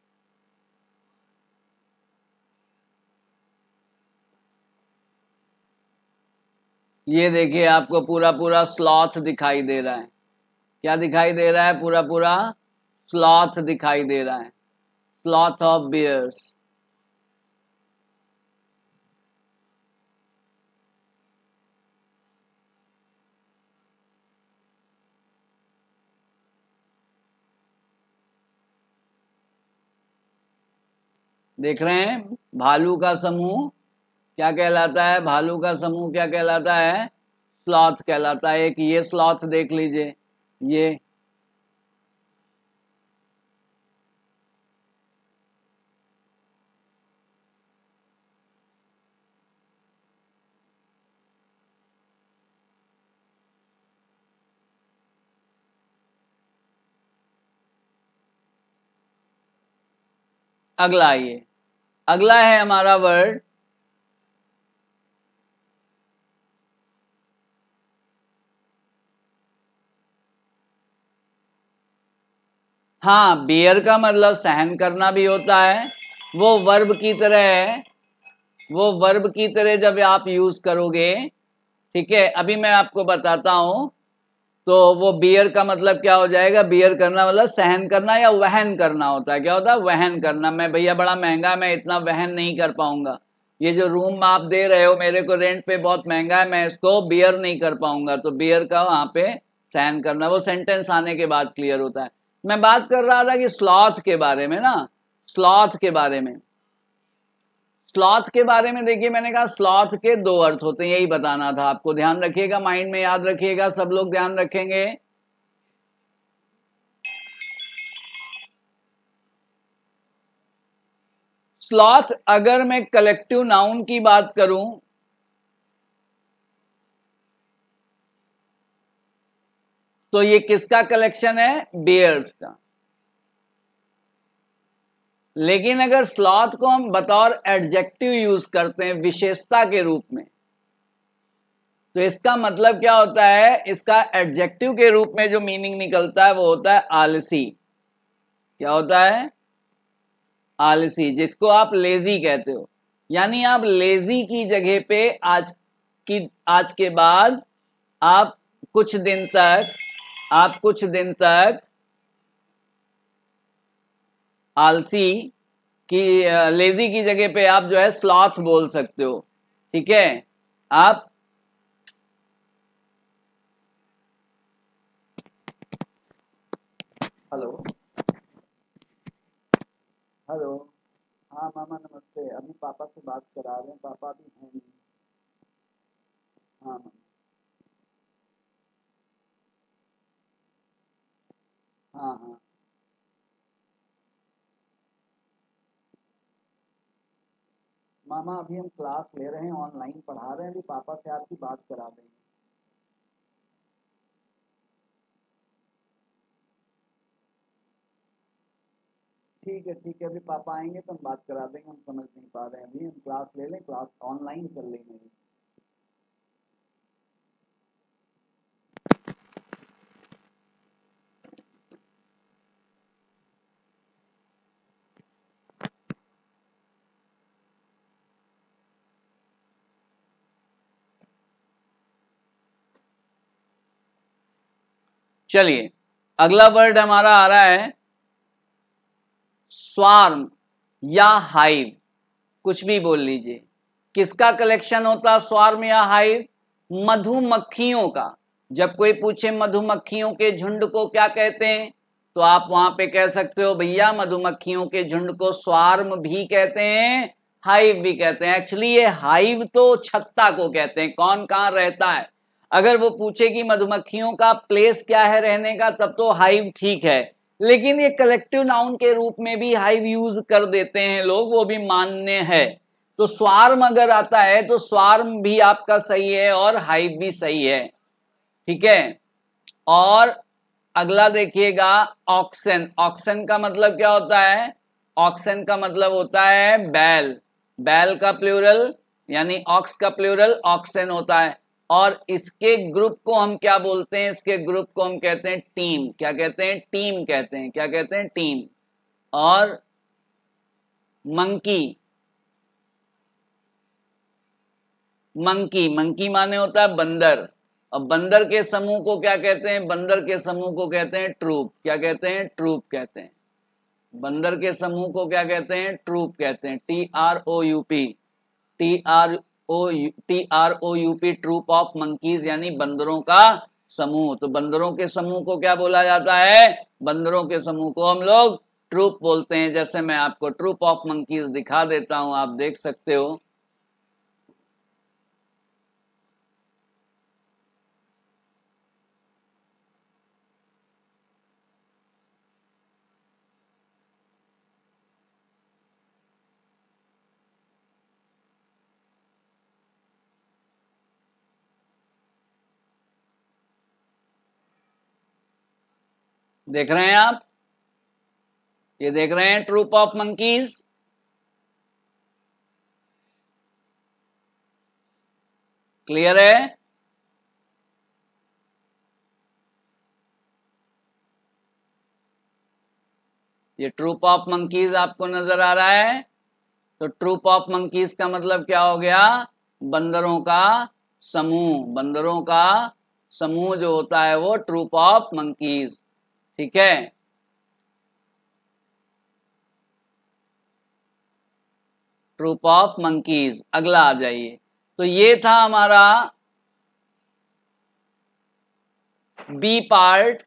ये देखिए आपको पूरा पूरा स्लॉथ दिखाई दे रहा है क्या दिखाई दे रहा है पूरा पूरा स्लॉथ दिखाई दे रहा है स्लॉथ ऑफ बियर्स देख रहे हैं भालू का समूह क्या कहलाता है भालू का समूह क्या कहलाता है स्लॉथ कहलाता है एक ये स्लॉथ देख लीजिए ये अगला ये अगला है हमारा वर्ड हाँ बियर का मतलब सहन करना भी होता है वो वर्ब की तरह है वो वर्ब की तरह जब आप यूज करोगे ठीक है अभी मैं आपको बताता हूं तो वो बियर का मतलब क्या हो जाएगा बियर करना मतलब सहन करना या वहन करना होता है क्या होता है वहन करना मैं भैया बड़ा महंगा मैं इतना वहन नहीं कर पाऊंगा ये जो रूम आप दे रहे हो मेरे को रेंट पे बहुत महंगा है मैं इसको बियर नहीं कर पाऊंगा तो बियर का वहां पे सहन करना वो सेंटेंस आने के बाद क्लियर होता है मैं बात कर रहा था कि स्लॉथ के बारे में ना स्लॉथ के बारे में स्लॉथ के बारे में देखिए मैंने कहा स्लॉथ के दो अर्थ होते हैं यही बताना था आपको ध्यान रखिएगा माइंड में याद रखिएगा सब लोग ध्यान रखेंगे स्लॉथ अगर मैं कलेक्टिव नाउन की बात करूं तो ये किसका कलेक्शन है बियर्स का लेकिन अगर स्लॉथ को हम बतौर एडजेक्टिव यूज करते हैं विशेषता के रूप में तो इसका मतलब क्या होता है इसका एडजेक्टिव के रूप में जो मीनिंग निकलता है वो होता है आलसी क्या होता है आलसी जिसको आप लेजी कहते हो यानी आप लेजी की जगह पे आज की आज के बाद आप कुछ दिन तक आप कुछ दिन तक आलसी की लेजी की जगह पे आप जो है स्लॉथ बोल सकते हो ठीक है आप हेलो हेलो हाँ मामा नमस्ते अभी पापा से बात करा रहे हैं पापा भी हैं हाँ मामा हाँ हाँ मामा अभी हम क्लास ले रहे हैं ऑनलाइन पढ़ा रहे हैं अभी पापा से आपकी बात करा देंगे ठीक है ठीक है अभी पापा आएंगे तो हम बात करा देंगे हम समझ नहीं पा रहे हैं अभी हम क्लास ले लें क्लास ऑनलाइन चल रही मेरी चलिए अगला वर्ड हमारा आ रहा है स्वार्म या हाइव कुछ भी बोल लीजिए किसका कलेक्शन होता स्वार्म या हाइव मधुमक्खियों का जब कोई पूछे मधुमक्खियों के झुंड को क्या कहते हैं तो आप वहां पे कह सकते हो भैया मधुमक्खियों के झुंड को स्वार्म भी कहते हैं हाइव भी कहते हैं एक्चुअली ये हाइव तो छत्ता को कहते हैं कौन कहाँ रहता है अगर वो पूछे कि मधुमक्खियों का प्लेस क्या है रहने का तब तो हाइव ठीक है लेकिन ये कलेक्टिव नाउन के रूप में भी हाइव यूज कर देते हैं लोग वो भी मान्य है तो स्वार्म अगर आता है तो स्वार्म भी आपका सही है और हाइव भी सही है ठीक है और अगला देखिएगा ऑक्सन ऑक्सन का मतलब क्या होता है ऑक्सन का मतलब होता है बैल बैल का प्लूरल यानी ऑक्स का प्लूरल ऑक्सन होता है और इसके ग्रुप को हम क्या बोलते हैं इसके ग्रुप को हम कहते हैं टीम क्या कहते हैं टीम कहते हैं क्या कहते हैं टीम और मंकी मंकी मंकी माने होता है बंदर और बंदर के समूह को क्या कहते हैं बंदर के समूह को कहते हैं ट्रूप क्या कहते हैं ट्रूप कहते हैं बंदर के समूह को क्या कहते हैं ट्रूप कहते हैं T R O U P T R O T R O U P troop of monkeys यानी बंदरों का समूह तो बंदरों के समूह को क्या बोला जाता है बंदरों के समूह को हम लोग ट्रूप बोलते हैं जैसे मैं आपको ट्रूप ऑफ मंकीज दिखा देता हूं आप देख सकते हो देख रहे हैं आप ये देख रहे हैं ट्रूप ऑफ मंकीज क्लियर है ये ट्रूप ऑफ मंकीज आपको नजर आ रहा है तो ट्रूप ऑफ मंकीज का मतलब क्या हो गया बंदरों का समूह बंदरों का समूह जो होता है वो ट्रूप ऑफ मंकीज ठीक है ट्रूप ऑफ मंकीज अगला आ जाइए तो ये था हमारा B part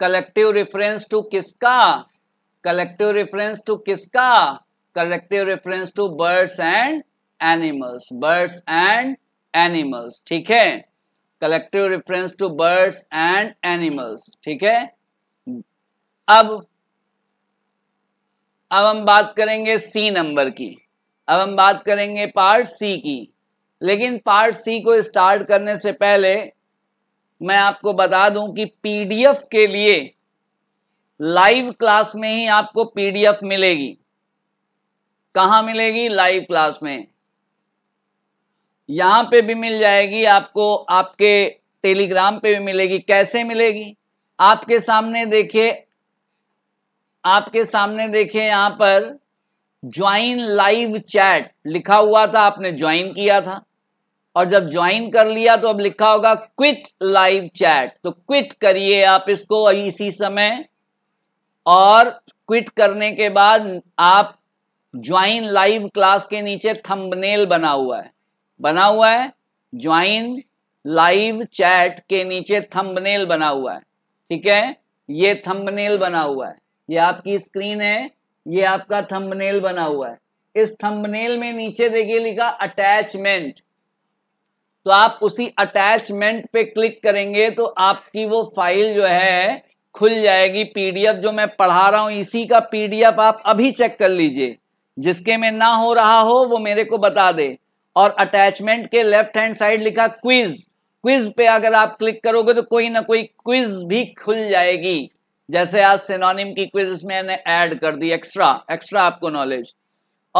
collective reference to किसका कलेक्टिव रेफरेंस टू किसका collective reference to birds and animals birds and animals ठीक है collective reference to birds and animals ठीक है अब अब हम बात करेंगे सी नंबर की अब हम बात करेंगे पार्ट सी की लेकिन पार्ट सी को स्टार्ट करने से पहले मैं आपको बता दूं कि पीडीएफ के लिए लाइव क्लास में ही आपको पीडीएफ मिलेगी कहाँ मिलेगी लाइव क्लास में यहाँ पे भी मिल जाएगी आपको आपके टेलीग्राम पे भी मिलेगी कैसे मिलेगी आपके सामने देखिए आपके सामने देखे यहां पर ज्वाइन लाइव चैट लिखा हुआ था आपने ज्वाइन किया था और जब ज्वाइन कर लिया तो अब लिखा होगा क्विट लाइव चैट तो क्विट करिए आप इसको इसी समय और क्विट करने के बाद आप ज्वाइन लाइव क्लास के नीचे थंबनेल बना हुआ है बना हुआ है ज्वाइन लाइव चैट के नीचे थंबनेल बना हुआ है ठीक है ये थंबनेल बना हुआ है ये आपकी स्क्रीन है ये आपका थंबनेल बना हुआ है इस थंबनेल में नीचे देखिए लिखा अटैचमेंट तो आप उसी अटैचमेंट पे क्लिक करेंगे तो आपकी वो फाइल जो है खुल जाएगी पीडीएफ जो मैं पढ़ा रहा हूं इसी का पीडीएफ आप अभी चेक कर लीजिए जिसके में ना हो रहा हो वो मेरे को बता दे और अटैचमेंट के लेफ्ट हैंड साइड लिखा क्विज क्विज पे अगर आप क्लिक करोगे तो कोई ना कोई क्विज भी खुल जाएगी जैसे आज सिनोनिम की क्विज में मैंने ऐड कर दी एक्स्ट्रा एक्स्ट्रा आपको नॉलेज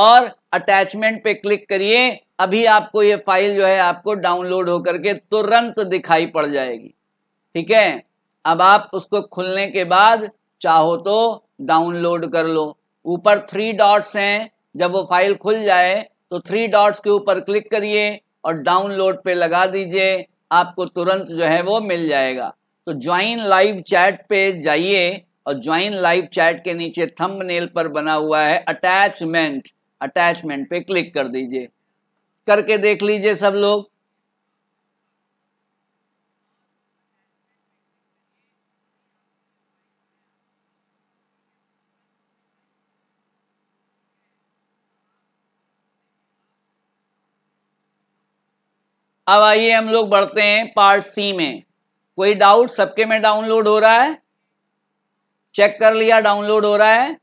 और अटैचमेंट पे क्लिक करिए अभी आपको ये फाइल जो है आपको डाउनलोड होकर के तुरंत दिखाई पड़ जाएगी ठीक है अब आप उसको खुलने के बाद चाहो तो डाउनलोड कर लो ऊपर थ्री डॉट्स हैं जब वो फाइल खुल जाए तो थ्री डॉट्स के ऊपर क्लिक करिए और डाउनलोड पे लगा दीजिए आपको तुरंत जो है वो मिल जाएगा तो ज्वाइन लाइव चैट पे जाइए और ज्वाइन लाइव चैट के नीचे थंबनेल पर बना हुआ है अटैचमेंट अटैचमेंट पे क्लिक कर दीजिए करके देख लीजिए सब लोग अब आइए हम लोग बढ़ते हैं पार्ट सी में कोई डाउट सबके में डाउनलोड हो रहा है चेक कर लिया डाउनलोड हो रहा है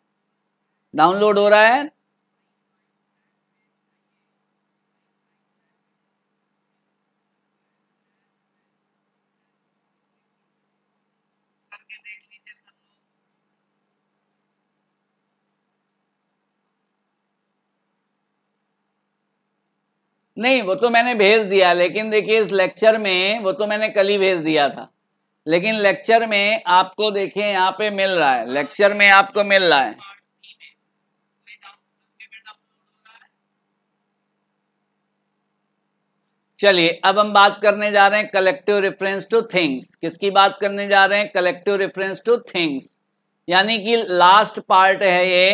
डाउनलोड हो रहा है नहीं वो तो मैंने भेज दिया लेकिन देखिए इस लेक्चर में वो तो मैंने कल ही भेज दिया था लेकिन लेक्चर में आपको देखिए यहाँ पे मिल रहा है लेक्चर में आपको मिल रहा है चलिए अब हम बात करने जा रहे हैं कलेक्टिव रेफरेंस टू थिंग्स किसकी बात करने जा रहे हैं कलेक्टिव रेफरेंस टू थिंग्स यानी कि लास्ट पार्ट है ये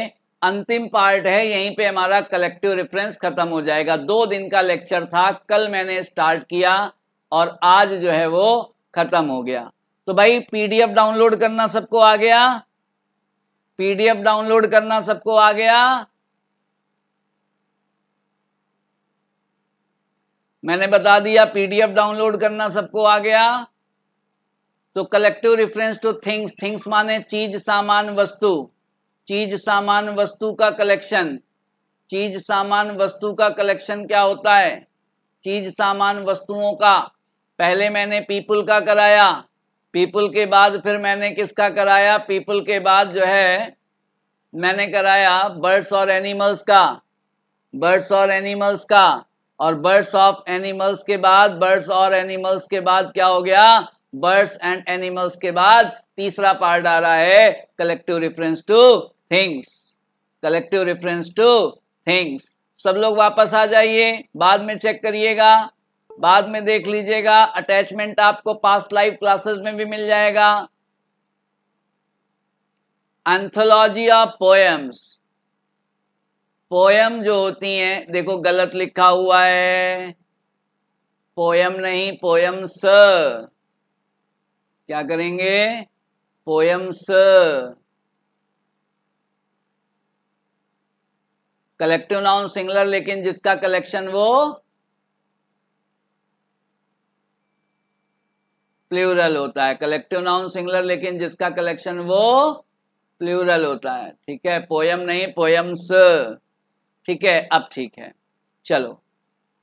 अंतिम पार्ट है यहीं पे हमारा कलेक्टिव रेफरेंस खत्म हो जाएगा दो दिन का लेक्चर था कल मैंने स्टार्ट किया और आज जो है वो खत्म हो गया तो भाई पीडीएफ डाउनलोड करना सबको आ गया पीडीएफ डाउनलोड करना सबको आ गया मैंने बता दिया पीडीएफ डाउनलोड करना सबको आ गया तो collective reference to things things माने चीज सामान वस्तु चीज सामान वस्तु का कलेक्शन चीज सामान वस्तु का कलेक्शन क्या होता है चीज सामान वस्तुओं का पहले मैंने पीपल का कराया पीपल के बाद फिर मैंने किसका कराया पीपल के बाद जो है मैंने कराया बर्ड्स और एनिमल्स का बर्ड्स और एनिमल्स का और बर्ड्स ऑफ एनिमल्स के बाद बर्ड्स और एनिमल्स के बाद क्या हो गया बर्ड्स एंड एनिमल्स के बाद तीसरा पार्ट आ रहा है collective reference to things collective reference to things सब लोग वापस आ जाइए बाद में चेक करिएगा बाद में देख लीजिएगा अटैचमेंट आपको पास्ट लाइव क्लासेस में भी मिल जाएगा एंथोलॉजी ऑफ पोएम्स पोएम जो होती हैं देखो गलत लिखा हुआ है पोयम नहीं पोएम्स क्या करेंगे पोयम्स कलेक्टिव नाउन सिंगलर लेकिन जिसका कलेक्शन वो प्लूरल होता है कलेक्टिव नाउन सिंगलर लेकिन जिसका कलेक्शन वो प्लूरल होता है ठीक है पोयम नहीं पोयम्स ठीक है अब ठीक है चलो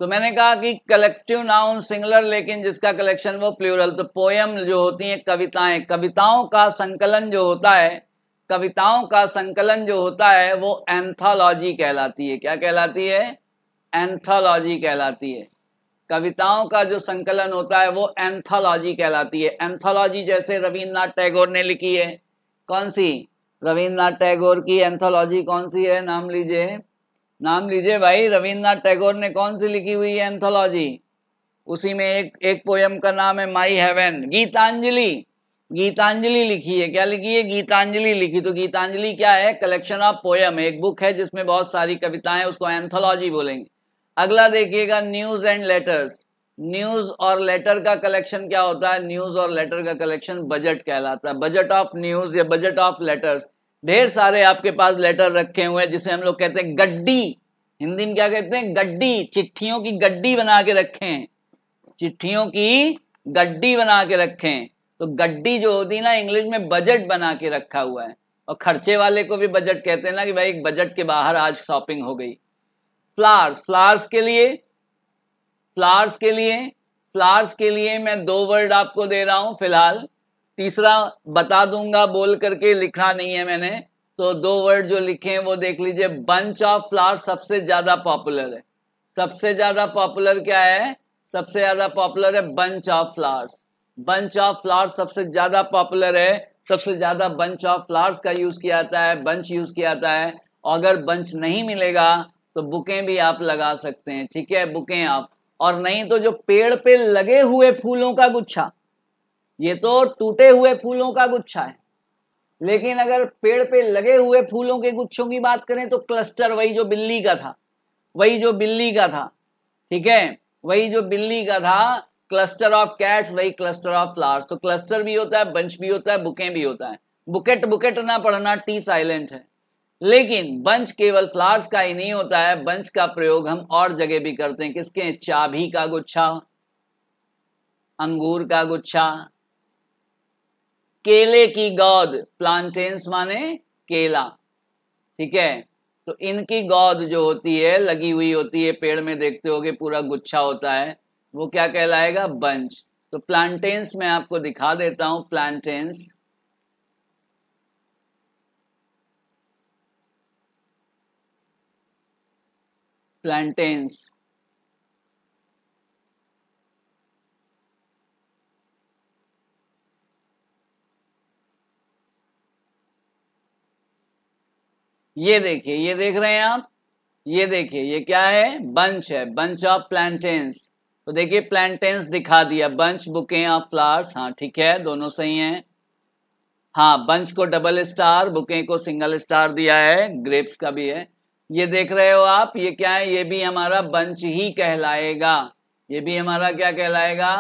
तो मैंने कहा कि कलेक्टिव नाउन सिंगलर लेकिन जिसका कलेक्शन वो प्लूरल तो पोयम जो होती है कविताएं कविताओं का संकलन जो होता है कविताओं का संकलन जो होता है वो एंथोलॉजी कहलाती है क्या कहलाती है एंथोलॉजी कहलाती है कविताओं का जो संकलन होता है वो एंथोलॉजी कहलाती है एंथोलॉजी जैसे रविन्द्रनाथ टैगोर ने लिखी है कौन सी रविन्द्रनाथ टैगोर की एंथोलॉजी कौन सी है नाम लीजिए नाम लीजिए भाई रविन्द्रनाथ टैगोर ने कौन सी लिखी हुई है एंथोलॉजी उसी में एक एक पोयम का नाम है माई हेवन गीतांजलि गीतांजलि लिखी है क्या लिखी है गीतांजलि लिखी तो गीतांजलि क्या है कलेक्शन ऑफ पोयम एक बुक है जिसमें बहुत सारी कविताएं उसको एंथोलॉजी बोलेंगे अगला देखिएगा न्यूज एंड लेटर्स न्यूज और लेटर का कलेक्शन क्या होता है न्यूज और लेटर का कलेक्शन बजट कहलाता है बजट ऑफ न्यूज या बजट ऑफ लेटर्स ढेर सारे आपके पास लेटर रखे हुए हैं जिसे हम लोग कहते हैं गड्डी हिंदी में क्या कहते हैं गड्डी चिट्ठियों की गड्डी बना के रखे हैं चिट्ठियों की गड्डी बना के रखे हैं तो गड्डी जो होती है ना इंग्लिश में बजट बना के रखा हुआ है और खर्चे वाले को भी बजट कहते हैं ना कि भाई एक बजट के बाहर आज शॉपिंग हो गई फ्लावर्स फ्लावर्स के लिए फ्लावर्स के लिए फ्लावर्स के लिए मैं दो वर्ड आपको दे रहा हूं फिलहाल तीसरा बता दूंगा बोल करके लिखा नहीं है मैंने तो दो वर्ड जो लिखे हैं वो देख लीजिए बंच ऑफ फ्लावर्स सबसे ज्यादा पॉपुलर है सबसे ज्यादा पॉपुलर क्या है सबसे ज्यादा पॉपुलर है bunch of flowers bunch of flowers सबसे ज्यादा पॉपुलर है सबसे ज्यादा बंच ऑफ फ्लावर्स का यूज किया जाता है बंच यूज किया जाता है अगर बंच नहीं मिलेगा तो बुकें भी आप लगा सकते हैं ठीक है बुकें आप और नहीं तो जो पेड़ पे लगे हुए फूलों का गुच्छा ये तो टूटे हुए फूलों का गुच्छा है लेकिन अगर पेड़ पे लगे हुए फूलों के गुच्छों की बात करें तो क्लस्टर वही जो बिल्ली का था वही जो बिल्ली का था ठीक है वही जो बिल्ली का था क्लस्टर ऑफ कैट्स वही क्लस्टर ऑफ फ्लावर्स तो क्लस्टर भी होता है बंच भी होता है बुकें भी होता है बुकेट बुकेट ना पढ़ना टी साइलेंट है लेकिन बंच केवल फ्लावर्स का ही नहीं होता है बंच का प्रयोग हम और जगह भी करते हैं किसके चाभी का गुच्छा अंगूर का गुच्छा केले की गौद प्लांटेन्स माने केला ठीक है तो इनकी गौद जो होती है लगी हुई होती है पेड़ में देखते हो पूरा गुच्छा होता है वो क्या कहलाएगा बंच तो प्लांटेन्स मैं आपको दिखा देता हूं प्लांटेन्स प्लांटेन्स ये देखिए ये देख रहे हैं आप ये देखिए ये क्या है बंच है बंच ऑफ प्लांटेन्स तो देखिए प्लांटेंस दिखा दिया बंच बुके ऑफ फ्लावर्स हाँ ठीक है दोनों सही हैं हाँ बंच को डबल स्टार बुके को सिंगल स्टार दिया है ग्रेप्स का भी है ये देख रहे हो आप ये क्या है ये भी हमारा बंच ही कहलाएगा ये भी हमारा क्या कहलाएगा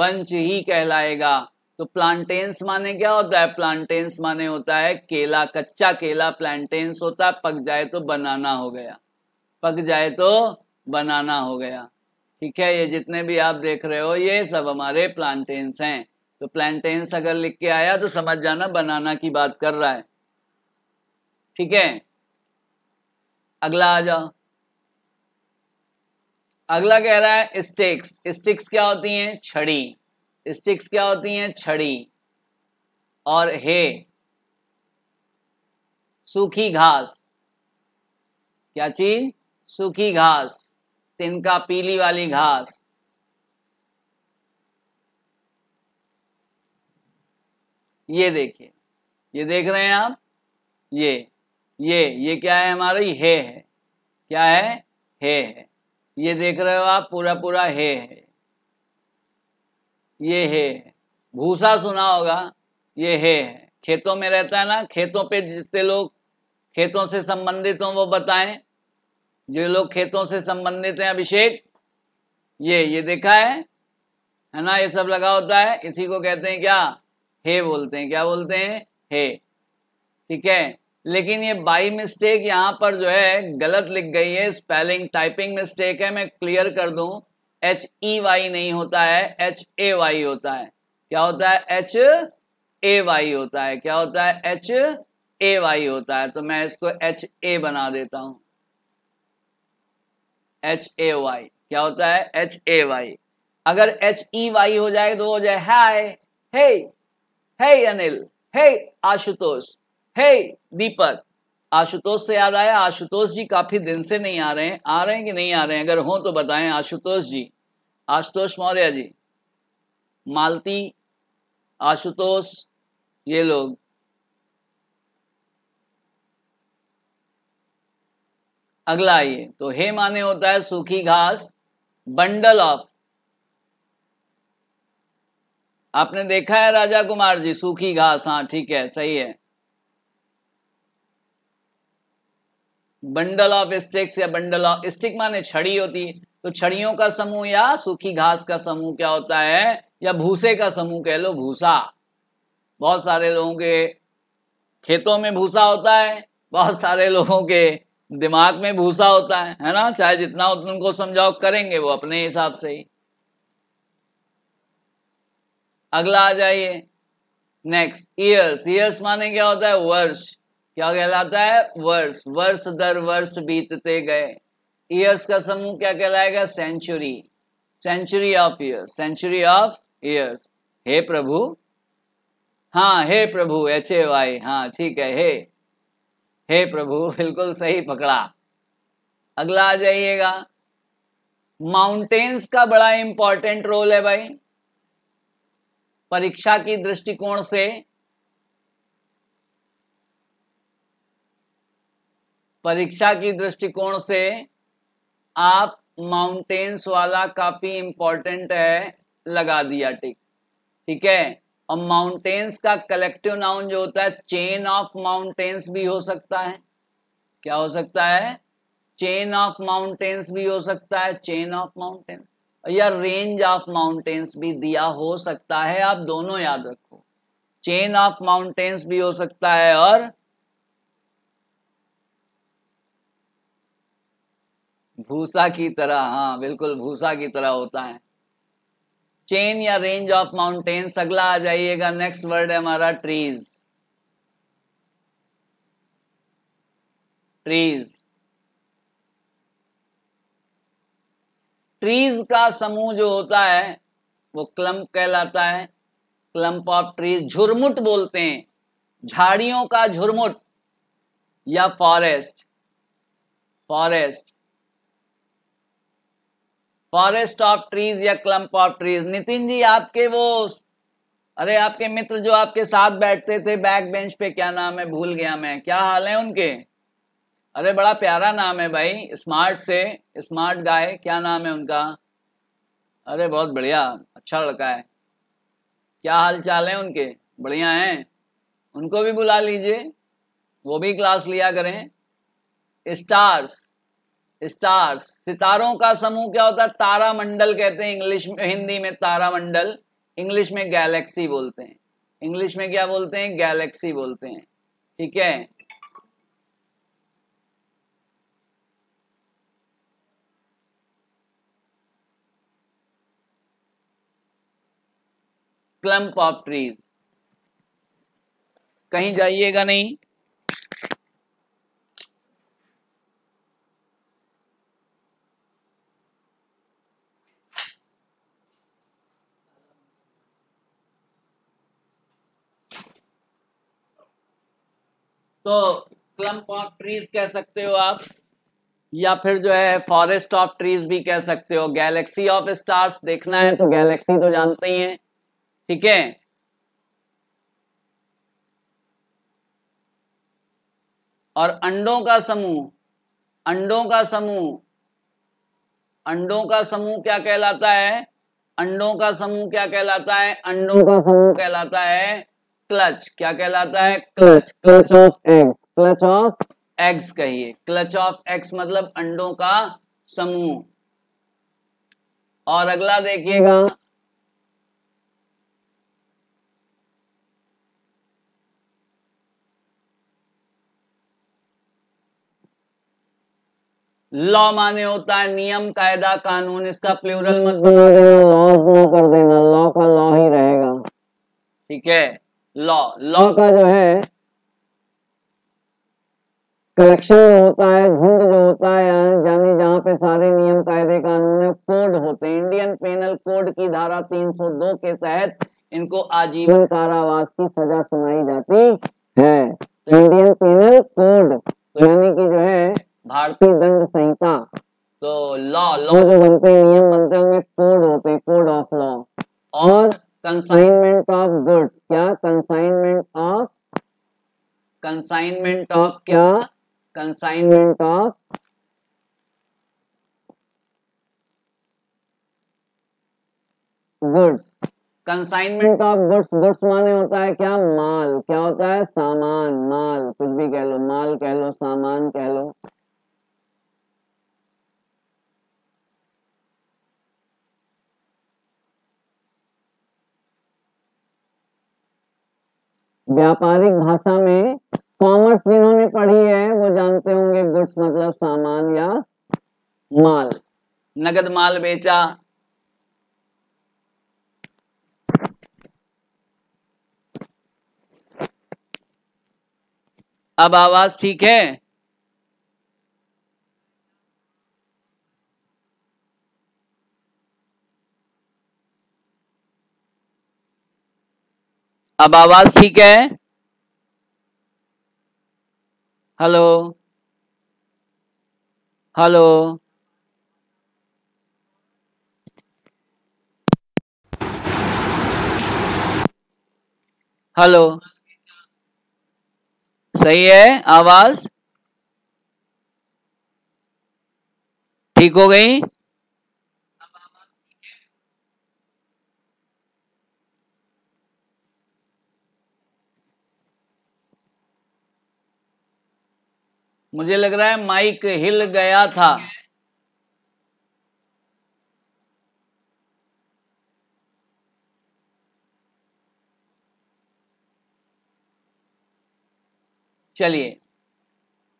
बंच ही कहलाएगा तो प्लांटेंस माने क्या होता है प्लांटेंस माने होता है केला कच्चा केला प्लांटेंस होता है पक जाए तो बनाना हो गया पक जाए तो बनाना हो गया ठीक है ये जितने भी आप देख रहे हो ये सब हमारे प्लांटेन्स हैं तो प्लांटेन्स अगर लिख के आया तो समझ जाना बनाना की बात कर रहा है ठीक है अगला आ जाओ अगला कह रहा है स्टिक्स स्टिक्स क्या होती हैं छड़ी स्टिक्स क्या होती हैं छड़ी और हे सूखी घास क्या चीज सूखी घास तिनका पीली वाली घास ये देखिए ये देख रहे हैं आप ये ये ये क्या है हमारी हे है क्या है हे है ये देख रहे हो आप पूरा पूरा हे है ये हे है भूसा सुना होगा ये हे है खेतों में रहता है ना खेतों पे जितने लोग खेतों से संबंधित हों वो बताएं जो लोग खेतों से संबंधित हैं अभिषेक ये ये देखा है है ना ये सब लगा होता है इसी को कहते हैं क्या हे बोलते हैं क्या बोलते हैं हे ठीक है लेकिन ये बाई मिस्टेक यहाँ पर जो है गलत लिख गई है स्पेलिंग टाइपिंग मिस्टेक है मैं क्लियर कर दूं एच ई वाई नहीं होता है एच ए वाई होता है क्या होता है एच ए वाई होता है क्या होता है एच ए वाई होता है तो मैं इसको एच ए बना देता हूँ एच ए वाई क्या होता है एच ए वाई अगर एच ई वाई हो जाए तो हो जाए हाय हे हे अनिल हे आशुतोष हे दीपक आशुतोष से याद आया आशुतोष जी काफी दिन से नहीं आ रहे हैं आ रहे हैं कि नहीं आ रहे हैं अगर हो तो बताएं आशुतोष जी आशुतोष मौर्य जी मालती आशुतोष ये लोग अगला आइए तो हे माने होता है सूखी घास बंडल ऑफ आपने देखा है राजा कुमार जी सूखी घास हाँ ठीक है सही है बंडल ऑफ स्टिक्स या बंडल ऑफ स्टिक माने छड़ी होती है तो छड़ियों का समूह या सूखी घास का समूह क्या होता है या भूसे का समूह कह लो भूसा बहुत सारे लोगों के खेतों में भूसा होता है बहुत सारे लोगों के दिमाग में भूसा होता है है ना चाहे जितना उनको समझाओ करेंगे वो अपने हिसाब से ही अगला आ जाइए नेक्स्ट ईयर्स ईयर्स माने क्या होता है वर्ष क्या कहलाता है वर्ष वर्ष दर वर्ष बीतते गए ईयर्स का समूह क्या कहलाएगा century century of years century of years हे प्रभु हाँ हे प्रभु एच ए वाई हाँ ठीक है हे हे प्रभु बिल्कुल सही पकड़ा अगला आ जाइएगा माउंटेन्स का बड़ा इंपॉर्टेंट रोल है भाई परीक्षा की दृष्टिकोण से परीक्षा की दृष्टिकोण से आप माउंटेन्स वाला काफी इंपॉर्टेंट है लगा दिया टिक ठीक है और माउंटेन्स का कलेक्टिव नाउन जो होता है चेन ऑफ माउंटेन्स भी हो सकता है क्या हो सकता है चेन ऑफ माउंटेन्स भी हो सकता है चेन ऑफ माउंटेन या रेंज ऑफ माउंटेन्स भी दिया हो सकता है आप दोनों याद रखो चेन ऑफ माउंटेन्स भी हो सकता है और भूसा की तरह हाँ बिल्कुल भूसा की तरह होता है चेन या रेंज ऑफ माउंटेन्स अगला आ जाइएगा नेक्स्ट वर्ड है हमारा ट्रीज ट्रीज ट्रीज का समूह जो होता है वो क्लम्प कहलाता है क्लम्प ऑफ ट्रीज झुरमुट बोलते हैं झाड़ियों का झुरमुट या forest forest forest of trees या clump of trees Nitin ji आपके वो अरे आपके मित्र जो आपके साथ बैठते थे बैक बेंच पे क्या नाम है भूल गया मैं क्या हाल है उनके अरे बड़ा प्यारा नाम है भाई स्मार्ट से स्मार्ट गाय क्या नाम है उनका अरे बहुत बढ़िया अच्छा लड़का है क्या हाल चाल है उनके बढ़िया हैं उनको भी बुला लीजिए वो भी क्लास लिया करें स्टार्स स्टार्स सितारों का समूह क्या होता है तारामंडल कहते हैं इंग्लिश में हिंदी में तारामंडल इंग्लिश में गैलेक्सी बोलते हैं इंग्लिश में क्या बोलते हैं गैलेक्सी बोलते हैं ठीक है क्लम्प ऑफ ट्रीज कहीं जाइएगा नहीं तो क्लम्प ऑफ ट्रीज कह सकते हो आप या फिर जो है फॉरेस्ट ऑफ ट्रीज भी कह सकते हो गैलेक्सी ऑफ स्टार्स देखना है तो गैलेक्सी तो जानते ही हैं ठीक है और अंडों का समूह अंडों का समूह अंडों का समूह क्या कहलाता है अंडों का समूह क्या कहलाता है अंडों का समूह कहलाता है क्लच क्या कहलाता है clutch clutch of eggs clutch of eggs कहिए क्लच ऑफ एग्स मतलब अंडों का समूह और अगला देखिएगा लॉ माने होता है नियम कायदा कानून इसका प्लूरल मत बना देना लॉ कर देना लॉ का लॉ ही रहेगा ठीक है लॉ लॉ का जो है कलेक्शन होता है झुंड जो होता है यानी जहाँ पे सारे नियम कायदे कानून कोड होते हैं इंडियन पेनल कोड की धारा 302 के तहत इनको आजीवन हम्म। कारावास की सजा सुनाई जाती है इंडियन पेनल कोड यानी कि जो है भारतीय दंड संहिता तो लॉ लॉ जो बनते नियम बनते हैं कोड होते हैं कोड ऑफ लॉ और कंसाइनमेंट ऑफ गुड्स क्या कंसाइनमेंट ऑफ कंसाइनमेंट ऑफ क्या consignment of goods consignment of goods goods माने होता है क्या माल क्या होता है सामान माल कुछ भी कह लो माल कह लो सामान कह लो व्यापारिक भाषा में कॉमर्स जिन्होंने पढ़ी है वो जानते होंगे गुड्स मतलब सामान या माल नगद माल बेचा अब आवाज ठीक है अब आवाज ठीक है हेलो हेलो हेलो सही है आवाज ठीक हो गई मुझे लग रहा है माइक हिल गया था चलिए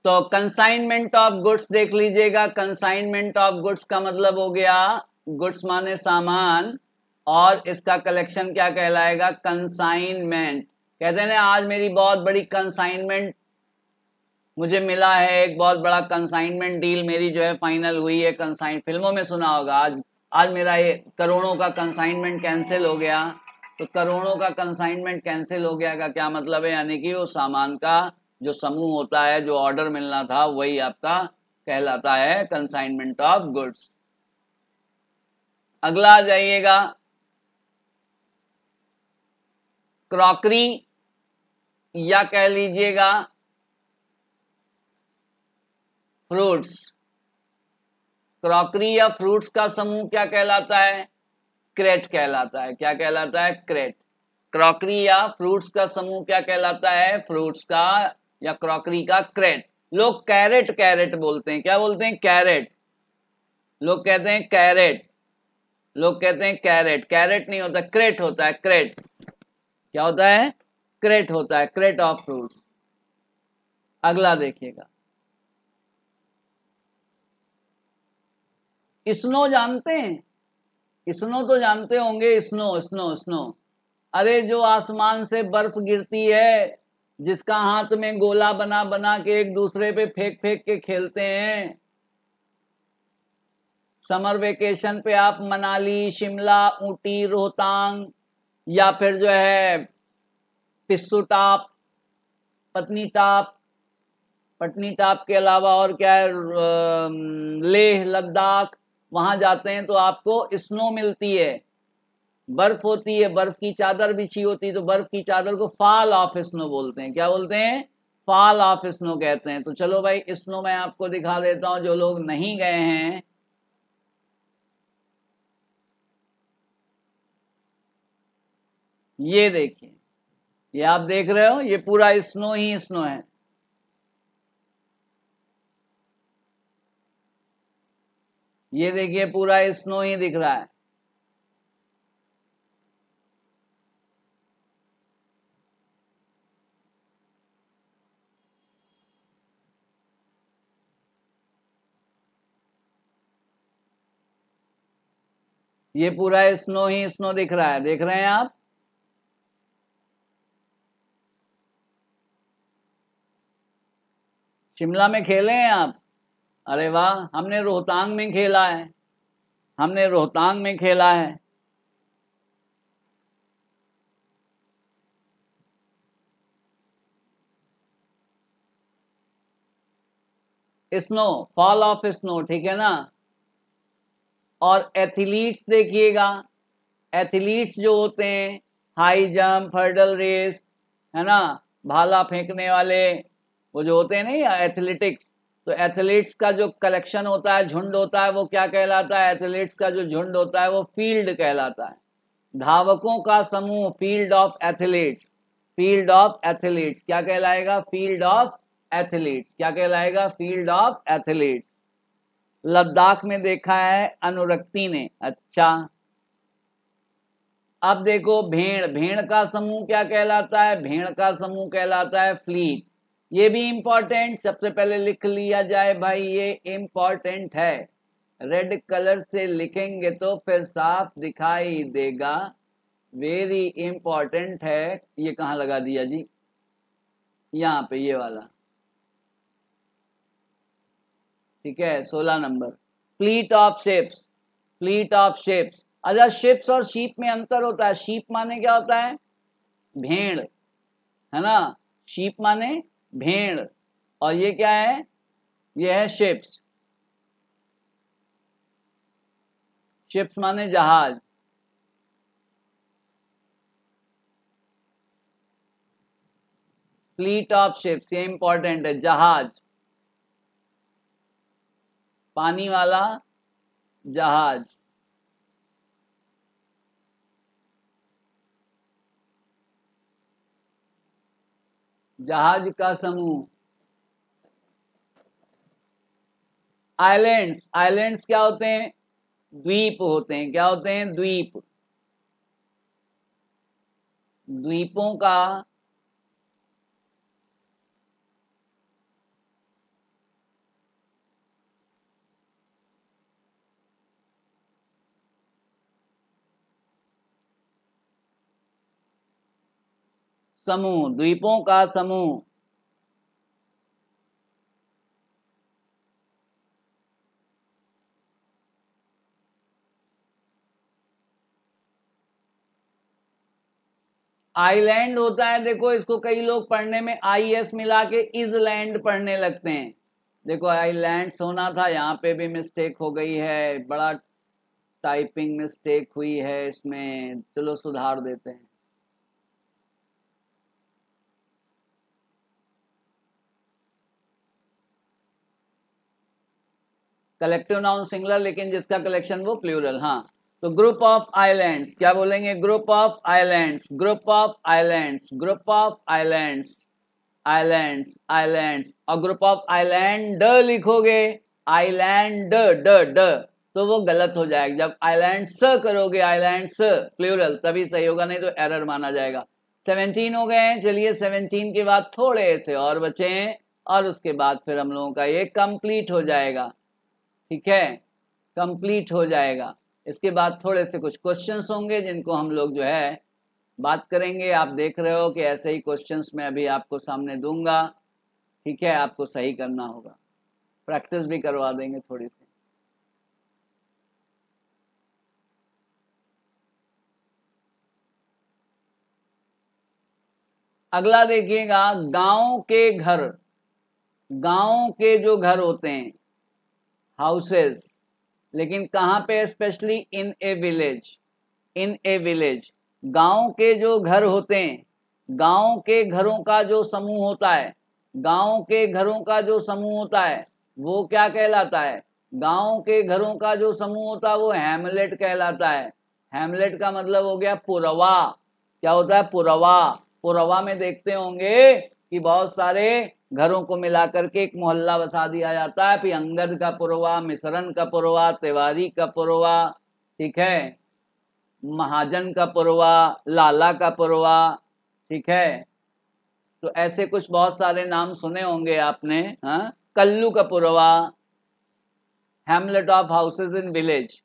तो कंसाइनमेंट ऑफ गुड्स देख लीजिएगा कंसाइनमेंट ऑफ गुड्स का मतलब हो गया गुड्स माने सामान और इसका कलेक्शन क्या कहलाएगा कंसाइनमेंट कहते हैं ना आज मेरी बहुत बड़ी कंसाइनमेंट मुझे मिला है एक बहुत बड़ा कंसाइनमेंट डील मेरी जो है फाइनल हुई है कंसाइन फिल्मों में सुना होगा आज आज मेरा ये करोड़ों का कंसाइनमेंट कैंसिल हो गया तो करोड़ों का कंसाइनमेंट कैंसिल हो गया का क्या मतलब है यानी कि वो सामान का जो समूह होता है जो ऑर्डर मिलना था वही आपका कहलाता है कंसाइनमेंट ऑफ गुड्स अगला जाइएगा क्रॉकरी या कह लीजिएगा फ्रूट्स क्रॉकरी या फ्रूट्स का समूह क्या कहलाता है क्रेट कहलाता है क्या कहलाता है क्रेट क्रॉकरी या फ्रूट्स का समूह क्या कहलाता है फ्रूट्स का या क्रॉकरी का क्रेट लोग कैरेट कैरेट बोलते हैं क्या बोलते हैं कैरेट लोग कहते हैं कैरेट लोग कहते हैं कैरेट कैरेट नहीं होता क्रेट होता है क्रेट क्या होता है क्रेट होता है क्रेट ऑफ फ्रूट्स अगला देखिएगा स्नो जानते हैं स्नो तो जानते होंगे स्नो स्नो स्नो अरे जो आसमान से बर्फ गिरती है जिसका हाथ में गोला बना बना के एक दूसरे पे फेंक फेंक के खेलते हैं समर वेकेशन पे आप मनाली शिमला ऊटी रोहतांग या फिर जो है पिस्सू टाप पत्नी टाप पटनी टाप के अलावा और क्या है लेह लद्दाख वहां जाते हैं तो आपको स्नो मिलती है बर्फ होती है बर्फ की चादर बिछी होती है तो बर्फ की चादर को फॉल ऑफ स्नो बोलते हैं क्या बोलते हैं फॉल ऑफ स्नो कहते हैं तो चलो भाई स्नो मैं आपको दिखा देता हूं जो लोग नहीं गए हैं ये देखिए ये आप देख रहे हो ये पूरा स्नो ही स्नो है ये देखिए पूरा स्नो ही दिख रहा है ये पूरा स्नो ही स्नो दिख रहा है देख रहे हैं आप शिमला में खेले हैं आप अरे वाह हमने रोहतांग में खेला है हमने रोहतांग में खेला है स्नो फॉल ऑफ स्नो ठीक है ना और एथलीट्स देखिएगा एथलीट्स जो होते हैं हाई जंप हर्डल रेस है ना भाला फेंकने वाले वो जो होते हैं ना एथलेटिक्स तो एथलीट्स का जो कलेक्शन होता है झुंड होता है वो क्या कहलाता है एथलीट्स का जो झुंड होता है वो फील्ड कहलाता है धावकों का समूह field of athletes field of athletes क्या कहलाएगा फील्ड ऑफ एथलीट्स क्या कहलाएगा फील्ड ऑफ एथलीट्स लद्दाख में देखा है अनुरक्ति ने अच्छा अब देखो भेड़ भेड़ का समूह क्या कहलाता है भेड़ का समूह कहलाता है फ्लीट ये भी इंपॉर्टेंट सबसे पहले लिख लिया जाए भाई ये इंपॉर्टेंट है रेड कलर से लिखेंगे तो फिर साफ दिखाई देगा वेरी इंपॉर्टेंट है ये कहाँ लगा दिया जी यहाँ पे ये वाला ठीक है सोलह number fleet of ships fleet of ships अच्छा शिप्स और शीप में अंतर होता है शीप माने क्या होता है भेड़ है ना शीप माने भेड़ और ये क्या है ये है शिप्स शिप्स माने जहाज फ्लीट ऑफ शिप्स ये इंपॉर्टेंट है जहाज पानी वाला जहाज जहाज का समूह आइलैंड्स आइलैंड्स क्या होते हैं द्वीप होते हैं क्या होते हैं द्वीप द्वीपों का समूह द्वीपों का समूह आइलैंड होता है देखो इसको कई लोग पढ़ने में आई एस मिला के इजलैंड पढ़ने लगते हैं देखो आइलैंड सोना था यहाँ पे भी मिस्टेक हो गई है बड़ा टाइपिंग मिस्टेक हुई है इसमें चलो सुधार देते हैं कलेक्टिव नाउन सिंगलर लेकिन जिसका कलेक्शन वो प्लूरल हाँ तो ग्रुप ऑफ आइलैंड्स क्या बोलेंगे group of islands group of islands group of islands islands islands और ग्रुप ऑफ आइलैंड लिखोगे आइलैंड ड ड तो वो गलत हो जाएगा जब आइलैंड स करोगे आइलैंड स प्लूरल तभी सही होगा नहीं तो एरर माना जाएगा सेवनटीन हो गए हैं चलिए सेवनटीन के बाद थोड़े से और बचे हैं और उसके बाद फिर हम लोगों का ये कंप्लीट हो जाएगा ठीक है कंप्लीट हो जाएगा इसके बाद थोड़े से कुछ क्वेश्चंस होंगे जिनको हम लोग जो है बात करेंगे आप देख रहे हो कि ऐसे ही क्वेश्चंस मैं अभी आपको सामने दूंगा ठीक है आपको सही करना होगा प्रैक्टिस भी करवा देंगे थोड़ी सी अगला देखिएगा गांव के घर गांव के जो घर होते हैं हाउसेस लेकिन कहाँ पे specially in a village in a village गांव के जो घर होते हैं गांव के घरों का जो समूह होता है गांव के घरों का जो समूह होता है वो क्या कहलाता है गांव के घरों का जो समूह होता है वो हेमलेट कहलाता है हेमलेट का मतलब हो गया पुरवा क्या होता है पुरवा पुरवा में देखते होंगे कि बहुत सारे घरों को मिलाकर के एक मोहल्ला बसा दिया जाता है फिर अंगद का पुरवा मिश्रन का पुरवा तिवारी का पुरवा ठीक है महाजन का पुरवा लाला का पुरवा ठीक है तो ऐसे कुछ बहुत सारे नाम सुने होंगे आपने हा? कल्लू का पुरवा hamlet of houses in village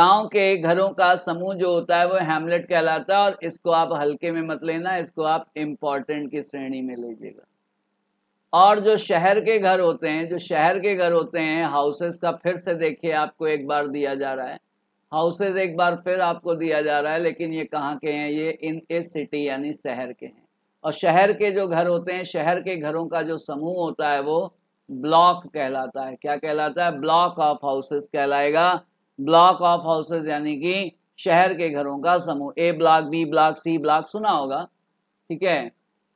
गांव के घरों का समूह जो होता है वो हेमलेट कहलाता है और इसको आप हल्के में मत लेना इसको आप इम्पोर्टेंट की श्रेणी में लीजिएगा और जो शहर के घर होते हैं जो शहर के घर होते हैं हाउसेस का फिर से देखिए आपको एक बार दिया जा रहा है हाउसेज एक बार फिर आपको दिया जा रहा है लेकिन ये कहाँ के हैं ये इन ए सिटी यानी शहर के हैं और शहर के जो घर होते हैं शहर के घरों का जो समूह होता है वो ब्लॉक कहलाता है क्या कहलाता है ब्लॉक ऑफ हाउसेस कहलाएगा ब्लॉक ऑफ हाउसेस यानी कि शहर के घरों का समूह A block B block C block सुना होगा ठीक है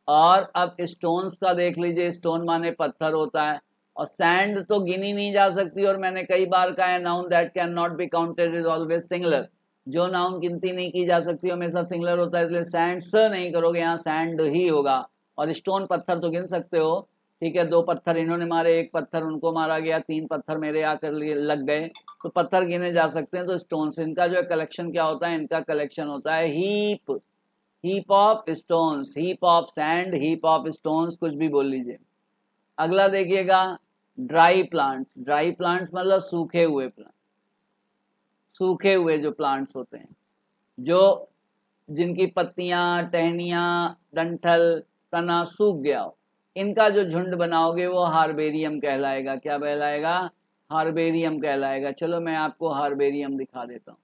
और अब स्टोन्स का देख लीजिए स्टोन माने पत्थर होता है और सैंड तो गिनी नहीं जा सकती और मैंने कई बार कहा है noun that can not be counted is always singular जो नाउन गिनती नहीं की जा सकती हमेशा सिंगलर होता है इसलिए सैंड स नहीं करोगे यहाँ सैंड ही होगा और स्टोन पत्थर तो गिन सकते हो ठीक है दो पत्थर इन्होंने मारे एक पत्थर उनको मारा गया तीन पत्थर मेरे आकर लग गए तो पत्थर गिने जा सकते हैं तो स्टोन इनका जो है कलेक्शन क्या होता है इनका कलेक्शन होता है heap heap of stones heap of sand heap of stones कुछ भी बोल लीजिए अगला देखिएगा ड्राई प्लांट्स ड्राई प्लांट्स मतलब सूखे हुए प्लांट सूखे हुए जो प्लांट्स होते हैं जो जिनकी पत्तियां टहनियां डंठल तना सूख गया हो इनका जो झुंड बनाओगे वो हार्बेरियम कहलाएगा क्या कहलाएगा हार्बेरियम कहलाएगा चलो मैं आपको हार्बेरियम दिखा देता हूँ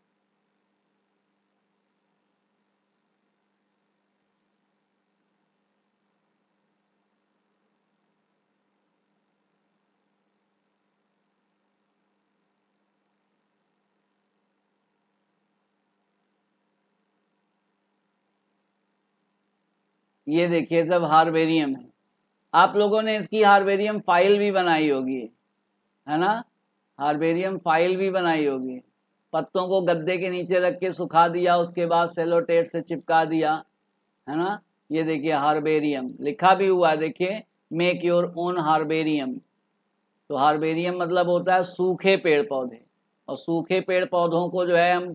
ये देखिए सब हारवेरियम है आप लोगों ने इसकी हारवेरियम फाइल भी बनाई होगी है ना हारवेरियम फाइल भी बनाई होगी पत्तों को गद्दे के नीचे रख के सुखा दिया उसके बाद सेलोटेट से चिपका दिया है ना ये देखिए हारबेरियम लिखा भी हुआ है देखिए मेक योर ओन हारबेरियम तो हारबेरियम मतलब होता है सूखे पेड़ पौधे और सूखे पेड़ पौधों को जो है हम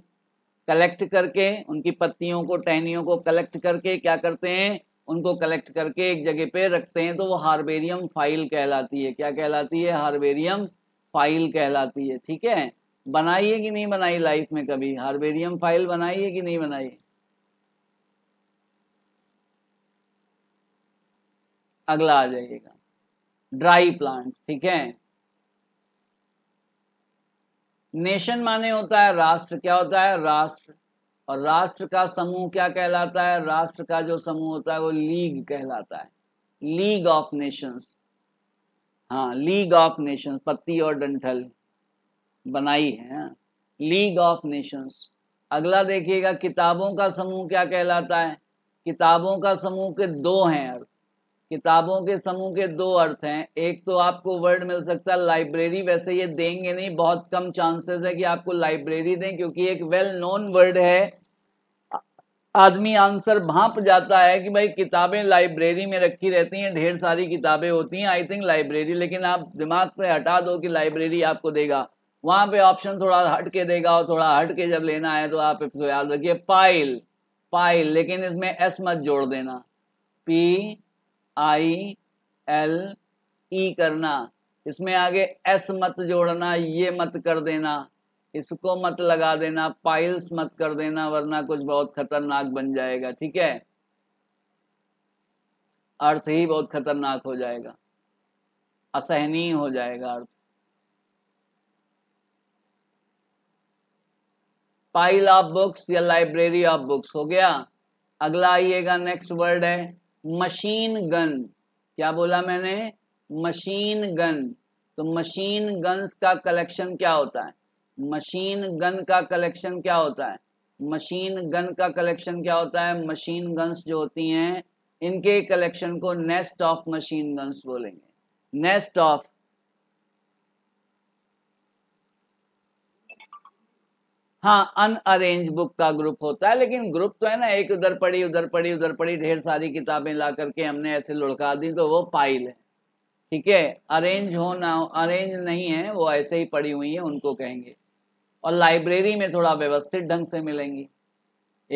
कलेक्ट करके उनकी पत्तियों को टहनियों को कलेक्ट करके क्या करते हैं उनको कलेक्ट करके एक जगह पे रखते हैं तो वो हार्बेरियम फाइल कहलाती है क्या कहलाती है हार्बेरियम फाइल कहलाती है ठीक है बनाई है कि नहीं बनाई लाइफ में कभी हार्बेरियम फाइल बनाई है कि नहीं बनाई अगला आ जाइएगा ड्राई प्लांट्स ठीक है नेशन माने होता है राष्ट्र क्या होता है राष्ट्र और राष्ट्र का समूह क्या कहलाता है राष्ट्र का जो समूह होता है वो लीग कहलाता है लीग ऑफ नेशंस हाँ लीग ऑफ नेशंस पत्ती और डंठल बनाई है हाँ। लीग ऑफ नेशंस अगला देखिएगा किताबों का समूह क्या कहलाता है किताबों का समूह के दो हैं किताबों के समूह के दो अर्थ हैं एक तो आपको वर्ड मिल सकता है लाइब्रेरी वैसे ये देंगे नहीं बहुत कम चांसेस है कि आपको लाइब्रेरी दें क्योंकि एक वेल नोन वर्ड है आदमी आंसर भाप जाता है कि भाई किताबें लाइब्रेरी में रखी रहती हैं ढेर सारी किताबें होती हैं आई थिंक लाइब्रेरी लेकिन आप दिमाग पे हटा दो कि लाइब्रेरी आपको देगा वहां पे ऑप्शन थोड़ा हट के देगा और थोड़ा हट के जब लेना है तो आप इसको याद रखिए पाइल पाइल लेकिन इसमें एस मत जोड़ देना पी आई एल ई करना इसमें आगे एस मत जोड़ना ये मत कर देना इसको मत लगा देना पाइल्स मत कर देना वरना कुछ बहुत खतरनाक बन जाएगा ठीक है अर्थ ही बहुत खतरनाक हो जाएगा असहनीय हो जाएगा अर्थ पाइल ऑफ बुक्स या लाइब्रेरी ऑफ बुक्स हो गया अगला आइएगा नेक्स्ट वर्ड है मशीन गन क्या बोला मैंने मशीन गन तो मशीन गन्स का कलेक्शन क्या होता है मशीन गन का कलेक्शन क्या होता है मशीन गन का कलेक्शन क्या होता है मशीन गन्स जो होती हैं इनके कलेक्शन को नेस्ट ऑफ मशीन गन्स बोलेंगे नेस्ट ऑफ हाँ अनअरेंज बुक का ग्रुप होता है लेकिन ग्रुप तो है ना एक उधर पड़ी उधर पड़ी उधर पड़ी ढेर सारी किताबें ला करके हमने ऐसे लुढ़का दी तो वो पाइल है ठीक है अरेंज हो ना अरेंज नहीं है वो ऐसे ही पड़ी हुई है उनको कहेंगे और लाइब्रेरी में थोड़ा व्यवस्थित ढंग से मिलेंगी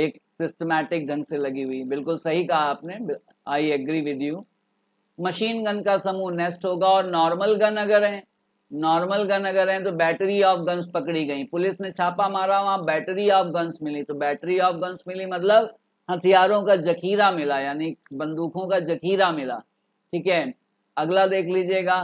एक सिस्टमैटिक ढंग से लगी हुई बिल्कुल सही कहा आपने I agree with you machine gun का समूह नेस्ट होगा और नॉर्मल गन अगर है नॉर्मल गन अगर है तो बैटरी ऑफ गन्स पकड़ी गई पुलिस ने छापा मारा वहां बैटरी ऑफ गन्स मिली तो बैटरी ऑफ गन्स मिली मतलब हथियारों का जखीरा मिला यानी बंदूकों का जखीरा मिला ठीक है अगला देख लीजिएगा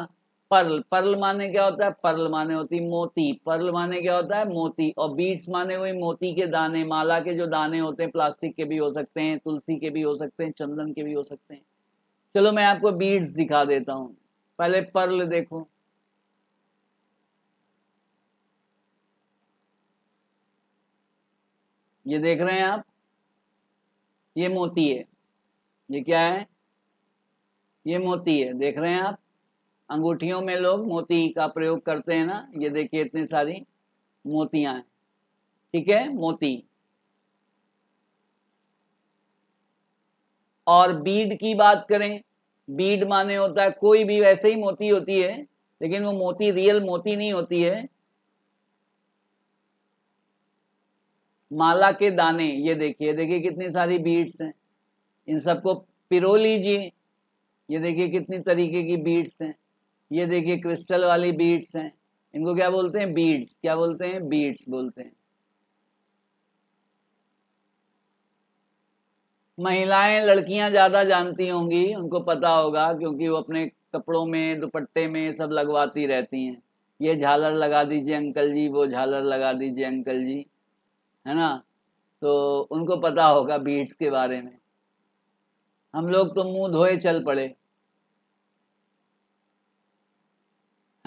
पर्ल पर्ल माने क्या होता है पर्ल माने होती मोती पर्ल माने क्या होता है मोती और बीट्स माने हुए मोती के दाने माला के जो दाने होते हैं प्लास्टिक के भी हो सकते हैं तुलसी के भी हो सकते हैं चंदन के भी हो सकते हैं चलो मैं आपको बीट्स दिखा देता हूँ पहले पर्ल देखो ये देख रहे हैं आप ये मोती है ये क्या है ये मोती है देख रहे हैं आप अंगूठियों में लोग मोती का प्रयोग करते हैं ना ये देखिए इतनी सारी मोतियां हैं ठीक है मोती और बीड की बात करें बीड माने होता है कोई भी वैसे ही मोती होती है लेकिन वो मोती रियल मोती नहीं होती है माला के दाने ये देखिए देखिए कितनी सारी बीट्स हैं इन सबको पिरो लीजिए ये देखिए कितनी तरीके की बीट्स हैं ये देखिए क्रिस्टल वाली बीट्स हैं इनको क्या बोलते हैं बीड्स क्या बोलते हैं बीड्स बोलते हैं महिलाएं लड़कियां ज़्यादा जानती होंगी उनको पता होगा क्योंकि वो अपने कपड़ों में दुपट्टे में सब लगवाती रहती हैं ये झालर लगा दीजिए अंकल जी वो झालर लगा दीजिए अंकल जी है ना तो उनको पता होगा बीट्स के बारे में हम लोग तो मुंह धोए चल पड़े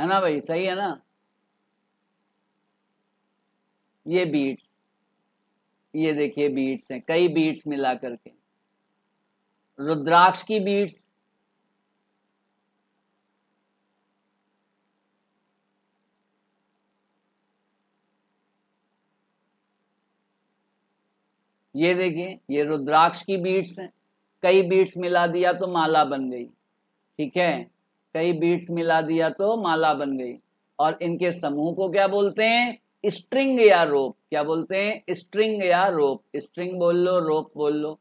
है ना भाई सही है ना ये बीट्स ये देखिए बीट्स हैं कई बीट्स मिला करके रुद्राक्ष की बीट्स ये देखिए ये रुद्राक्ष की बीट्स हैं कई बीट्स मिला दिया तो माला बन गई ठीक है कई बीट्स मिला दिया तो माला बन गई और इनके समूह को क्या बोलते हैं स्ट्रिंग या रोप क्या बोलते हैं स्ट्रिंग या रोप स्ट्रिंग बोल लो रोप बोल लो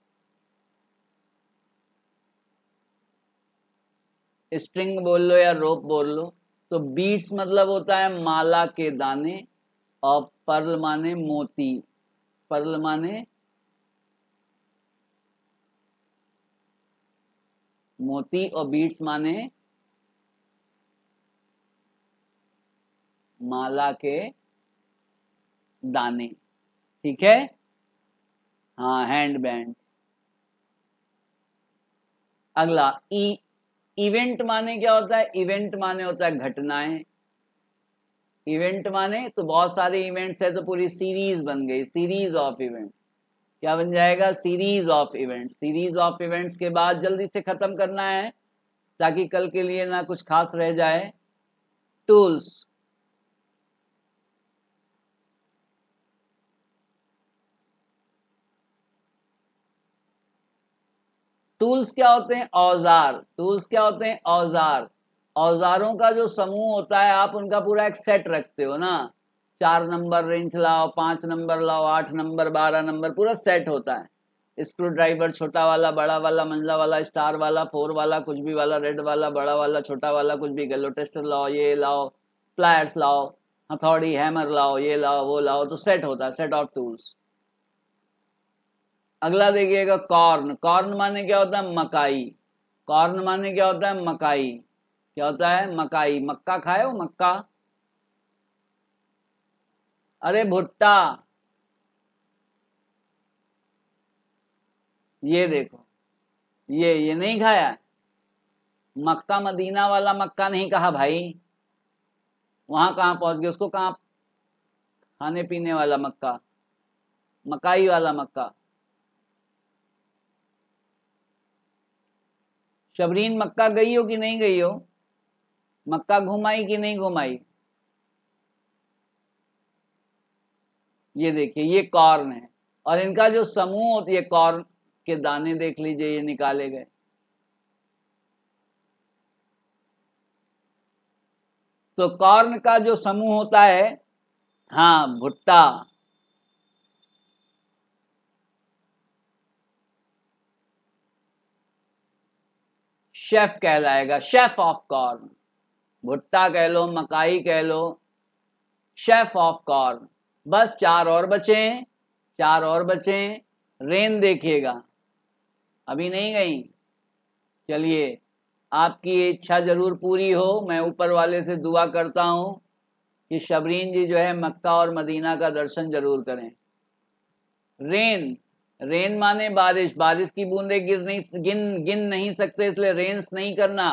स्ट्रिंग बोल लो या रोप बोल लो तो बीट्स मतलब होता है माला के दाने और पर्ल माने मोती पर्ल माने मोती और बीट्स माने माला के दाने ठीक है हाँ हैंड बैंड अगला ई e, इवेंट माने क्या होता है इवेंट माने होता है घटनाएं इवेंट माने तो बहुत सारे इवेंट्स है तो पूरी सीरीज बन गई सीरीज ऑफ इवेंट्स क्या बन जाएगा series of events series of events के बाद जल्दी से ख़त्म करना है ताकि कल के लिए ना कुछ खास रह जाए टूल्स टूल्स क्या होते हैं औजार टूल्स क्या होते हैं औजार औजारों का जो समूह होता है आप उनका पूरा एक सेट रखते हो ना चार नंबर रेंज लाओ पांच नंबर लाओ आठ नंबर बारह नंबर पूरा सेट होता है स्क्रू ड्राइवर छोटा वाला बड़ा वाला मंजला वाला स्टार वाला फोर वाला कुछ भी वाला रेड वाला बड़ा वाला छोटा वाला कुछ भी गलो टेस्टर लाओ ये लाओ प्लायर्स लाओ हथौड़ी हैमर लाओ ये लाओ वो लाओ तो सेट होता है सेट ऑफ टूल्स अगला देखिएगा कॉर्न कॉर्न माने क्या होता है मकाई कॉर्न माने क्या होता है मकाई क्या होता है मकाई मक्का खाए हो मक्का अरे भुट्टा ये देखो ये ये नहीं खाया मक्का मदीना वाला मक्का नहीं कहा भाई वहां कहाँ पहुंच गए उसको कहाँ खाने पीने वाला मक्का मकाई वाला मक्का शबरीन मक्का गई हो कि नहीं गई हो मक्का घुमाई कि नहीं घुमाई ये देखिए ये कॉर्न है और इनका जो समूह होती है कॉर्न के दाने देख लीजिए ये निकाले गए तो कॉर्न का जो समूह होता है हाँ भुट्टा शेफ कहलाएगा शेफ ऑफ कॉर्न भुट्टा कह लो मकाई कह लो शेफ ऑफ कॉर्न बस चार और बचे चार और बचे रेन देखिएगा अभी नहीं गई चलिए आपकी इच्छा जरूर पूरी हो मैं ऊपर वाले से दुआ करता हूँ कि शबरीन जी जो है मक्का और मदीना का दर्शन जरूर करें रेन रेन माने बारिश बारिश की बूंदें गिर नहीं गिन गिन नहीं सकते इसलिए रेन्स नहीं करना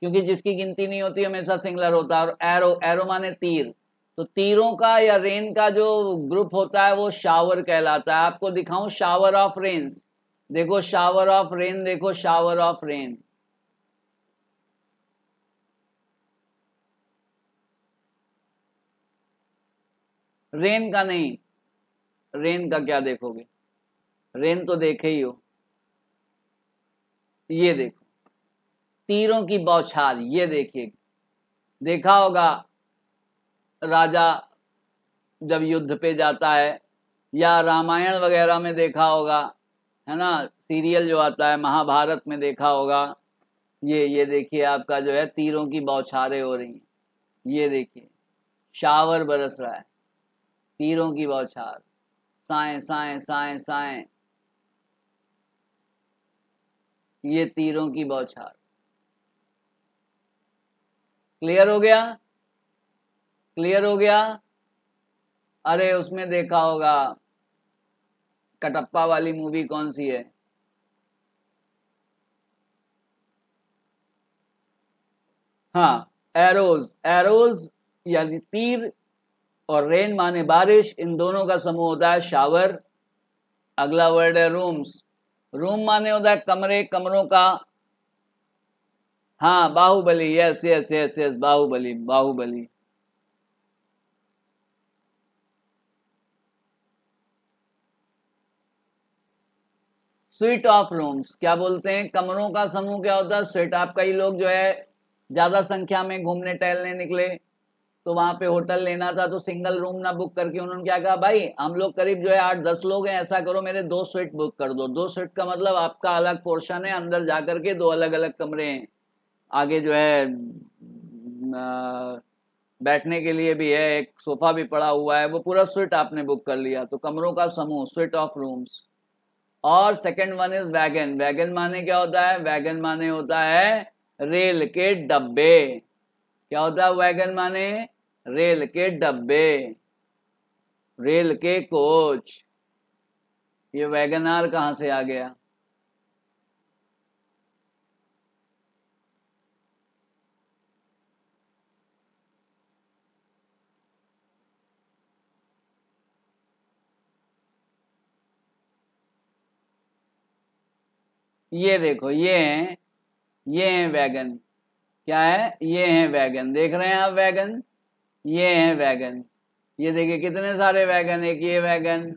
क्योंकि जिसकी गिनती नहीं होती हमेशा सिंगलर होता है और एरो एरो माने तीर तो तीरों का या रेन का जो ग्रुप होता है वो शावर कहलाता है आपको दिखाऊं शावर ऑफ रेन्स देखो शावर ऑफ रेन देखो शावर ऑफ रेन रेन का नहीं रेन का क्या देखोगे रेन तो देखे ही हो ये देखो तीरों की बौछार ये देखिए देखा होगा राजा जब युद्ध पे जाता है या रामायण वगैरह में देखा होगा है ना सीरियल जो आता है महाभारत में देखा होगा ये ये देखिए आपका जो है तीरों की बौछारें हो रही हैं ये देखिए शावर बरस रहा है तीरों की बौछार साए साए साए साए ये तीरों की बौछार क्लियर हो गया क्लियर हो गया अरे उसमें देखा होगा कटप्पा वाली मूवी कौन सी है हाँ एरोज एरोज यानी तीर और रेन माने बारिश इन दोनों का समूह होता है शावर अगला वर्ड है रूम्स रूम माने होता है कमरे कमरों का हाँ Baahubali yes yes yes yes Baahubali Baahubali suite of rooms क्या बोलते हैं कमरों का समूह क्या होता है स्वीट आप कई लोग जो है ज़्यादा संख्या में घूमने टहलने निकले तो वहां पे होटल लेना था तो सिंगल रूम ना बुक करके उन्होंने क्या कहा भाई हम लोग करीब जो है आठ दस लोग हैं ऐसा करो मेरे दो स्वीट बुक कर दो दो स्वीट का मतलब आपका अलग पोर्शन है अंदर जा करके के दो अलग अलग कमरे हैं आगे जो है बैठने के लिए भी है एक सोफा भी पड़ा हुआ है वो पूरा स्वीट आपने बुक कर लिया तो कमरों का समूह स्वीट ऑफ रूम्स और second one is wagon wagon माने क्या होता है वैगन माने होता है रेल के डब्बे क्या होता है वैगन माने रेल के डब्बे रेल के कोच ये वैगनार कहा से आ गया ये देखो ये हैं ये हैं वैगन क्या है ये हैं वैगन देख रहे हैं आप वैगन ये हैं वैगन ये देखिए कितने सारे वैगन एक ये वैगन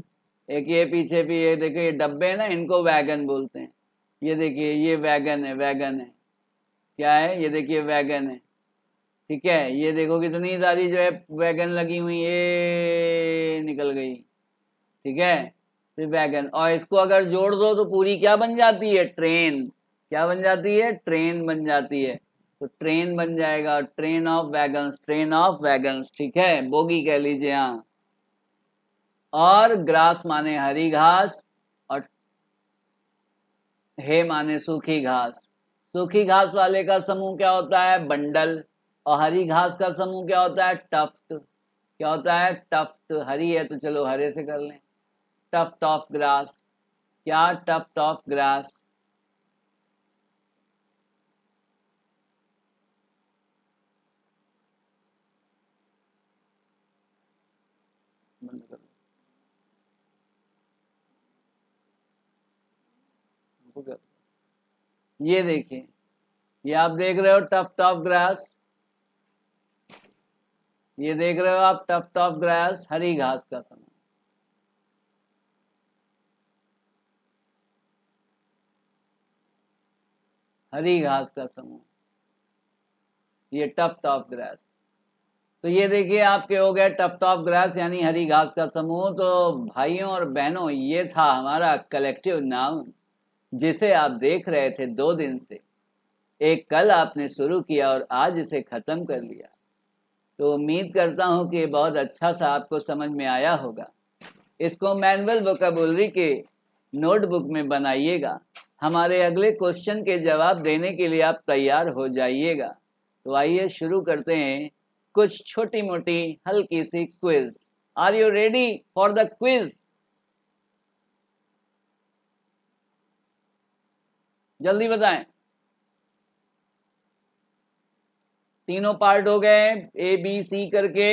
एक ये पीछे भी ये देखिए ये डब्बे हैं ना इनको वैगन बोलते हैं ये देखिए ये वैगन है वैगन है क्या है ये देखिए वैगन है ठीक है ये देखो कितनी सारी जो है वैगन लगी हुई ये निकल गई ठीक है वैगन और इसको अगर जोड़ दो तो पूरी क्या बन जाती है ट्रेन क्या बन जाती है ट्रेन बन जाती है तो ट्रेन बन जाएगा train of wagon train of wagon ठीक है बोगी कह लीजिए यहाँ और ग्रास माने हरी घास और हे माने सूखी घास सूखी घास वाले का समूह क्या होता है बंडल और हरी घास का समूह क्या होता है टफ्ट क्या होता है टफ्ट हरी है तो चलो हरे से कर लें टफ टॉप ग्रास क्या टफ टॉप ग्रास ये देखिए ये आप देख रहे हो टफ टॉप ग्रास ये देख रहे हो आप टफ टॉप ग्रास हरी घास का समय हरी घास का समूह ये टप टॉप ग्रास तो ये देखिए आपके हो गए टप टॉप ग्रास यानी हरी घास का समूह तो भाइयों और बहनों ये था हमारा कलेक्टिव नाउन जिसे आप देख रहे थे दो दिन से एक कल आपने शुरू किया और आज इसे ख़त्म कर लिया तो उम्मीद करता हूँ कि बहुत अच्छा सा आपको समझ में आया होगा इसको मैनुअल वोकबुलरी के नोटबुक में बनाइएगा हमारे अगले क्वेश्चन के जवाब देने के लिए आप तैयार हो जाइएगा तो आइए शुरू करते हैं कुछ छोटी मोटी हल्की सी quiz are you ready for the quiz जल्दी बताएं तीनों पार्ट हो गए ए बी सी करके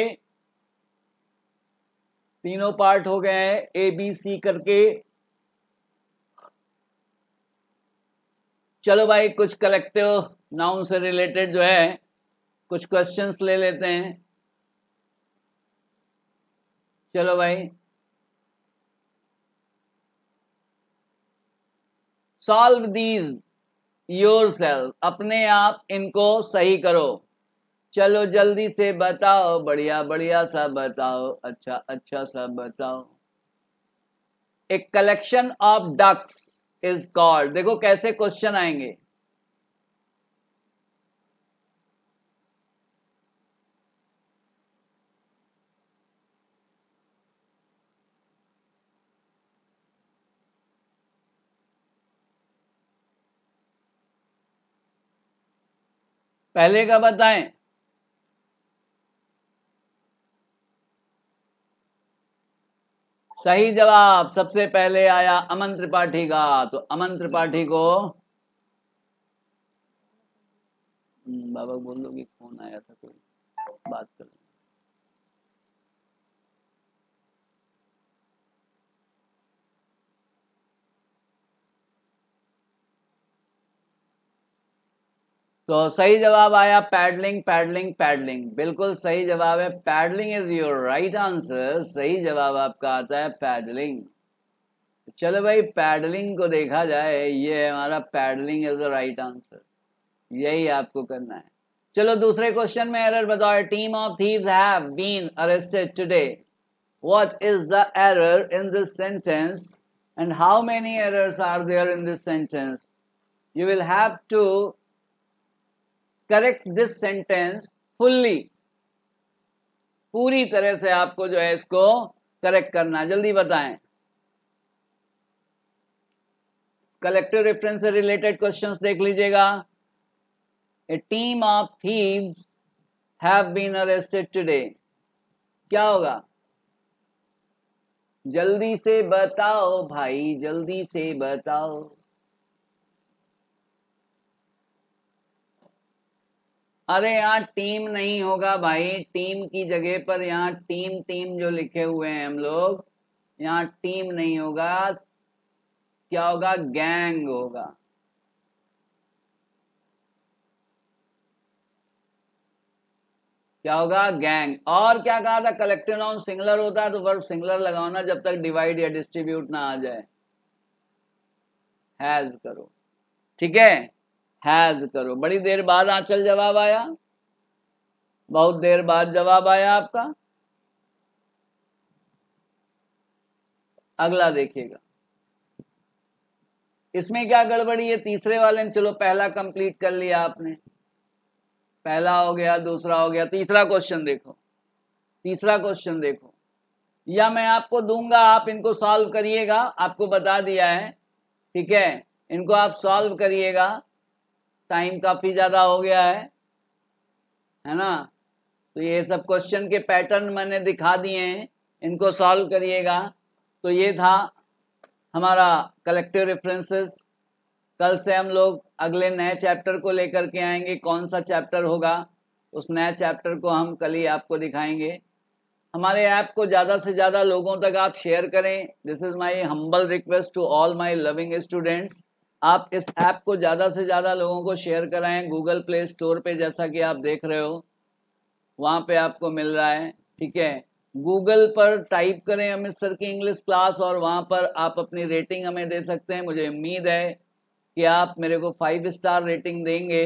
तीनों पार्ट हो गए ए बी सी करके चलो भाई कुछ कलेक्टिव नाउन से रिलेटेड जो है कुछ क्वेश्चंस ले लेते हैं चलो भाई सॉल्व दीज योर सेल्फ अपने आप इनको सही करो चलो जल्दी से बताओ बढ़िया बढ़िया सा बताओ अच्छा अच्छा सा बताओ a collection of ducks is called देखो कैसे क्वेश्चन आएंगे पहले का बताएं सही जवाब सबसे पहले आया अमन त्रिपाठी का तो अमन त्रिपाठी को हम्म, बाबा बोल दो कि कौन आया था कोई बात कर तो सही जवाब आया पैडलिंग पैडलिंग पैडलिंग बिल्कुल सही जवाब है paddling is your right answer सही जवाब आपका आता है पैडलिंग चलो भाई पैडलिंग को देखा जाए ये हमारा paddling is the right answer यही आपको करना है चलो दूसरे क्वेश्चन में एरर बताओ team of thieves have been arrested today what is the error in this sentence and how many errors are there in this sentence you will have to correct this sentence fully पूरी तरह से आपको जो है इसको correct करना जल्दी बताएं कलेक्टिव रेफरेंस से रिलेटेड क्वेश्चन देख लीजिएगा a team of thieves have been arrested today क्या होगा जल्दी से बताओ भाई जल्दी से बताओ अरे यहाँ टीम नहीं होगा भाई टीम की जगह पर यहाँ टीम टीम जो लिखे हुए हैं हम लोग यहाँ टीम नहीं होगा क्या होगा गैंग होगा क्या होगा गैंग और क्या कहा था कलेक्टिव नाउन सिंगलर होता है तो वर्ब सिंगलर लगाओ ना जब तक डिवाइड या डिस्ट्रीब्यूट ना आ जाए हेल्प करो ठीक है हैज करो बड़ी देर बाद आंचल जवाब आया बहुत देर बाद जवाब आया आपका अगला देखिएगा इसमें क्या गड़बड़ी है तीसरे वाले ने चलो पहला कंप्लीट कर लिया आपने पहला हो गया दूसरा हो गया तीसरा क्वेश्चन देखो तीसरा क्वेश्चन देखो या मैं आपको दूंगा आप इनको सॉल्व करिएगा आपको बता दिया है ठीक है इनको आप सॉल्व करिएगा टाइम काफ़ी ज़्यादा हो गया है है ना तो ये सब क्वेश्चन के पैटर्न मैंने दिखा दिए हैं इनको सॉल्व करिएगा तो ये था हमारा कलेक्टिव रेफरेंसेस कल से हम लोग अगले नए चैप्टर को लेकर के आएंगे कौन सा चैप्टर होगा उस नए चैप्टर को हम कल ही आपको दिखाएंगे हमारे ऐप को ज़्यादा से ज़्यादा लोगों तक आप शेयर करें this is my humble request to all my loving students आप इस ऐप को ज़्यादा से ज़्यादा लोगों को शेयर कराएं गूगल प्ले स्टोर पे जैसा कि आप देख रहे हो वहाँ पे आपको मिल रहा है ठीक है गूगल पर टाइप करें अमित सर की इंग्लिश क्लास और वहाँ पर आप अपनी रेटिंग हमें दे सकते हैं मुझे उम्मीद है कि आप मेरे को फाइव स्टार रेटिंग देंगे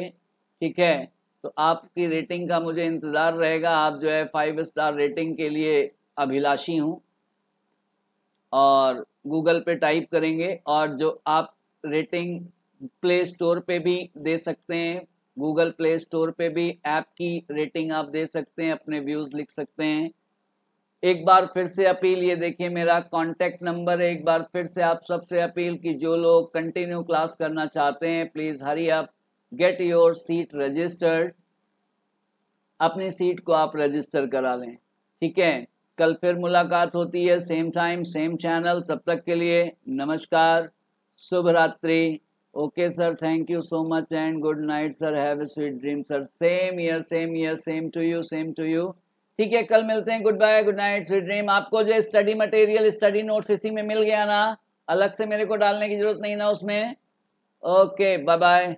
ठीक है तो आपकी रेटिंग का मुझे इंतज़ार रहेगा आप जो है फाइव स्टार रेटिंग के लिए अभिलाषी हूँ और गूगल पे टाइप करेंगे और जो आप रेटिंग प्ले स्टोर पे भी दे सकते हैं गूगल प्ले स्टोर पे भी ऐप की रेटिंग आप दे सकते हैं अपने व्यूज़ लिख सकते हैं एक बार फिर से अपील ये देखिए मेरा कांटेक्ट नंबर है एक बार फिर से आप सबसे अपील कि जो लोग कंटिन्यू क्लास करना चाहते हैं please hurry up get your seat registered अपनी सीट को आप रजिस्टर करा लें ठीक है कल फिर मुलाकात होती है सेम टाइम सेम चैनल तब तक के लिए नमस्कार शुभ रात्रि okay sir thank you so much and good night sir have a sweet dream sir same here same here same to you same to you ठीक है कल मिलते हैं good bye good night sweet dream आपको जो study material study notes इसी में मिल गया ना अलग से मेरे को डालने की जरूरत नहीं ना उसमें ओके बाय बाय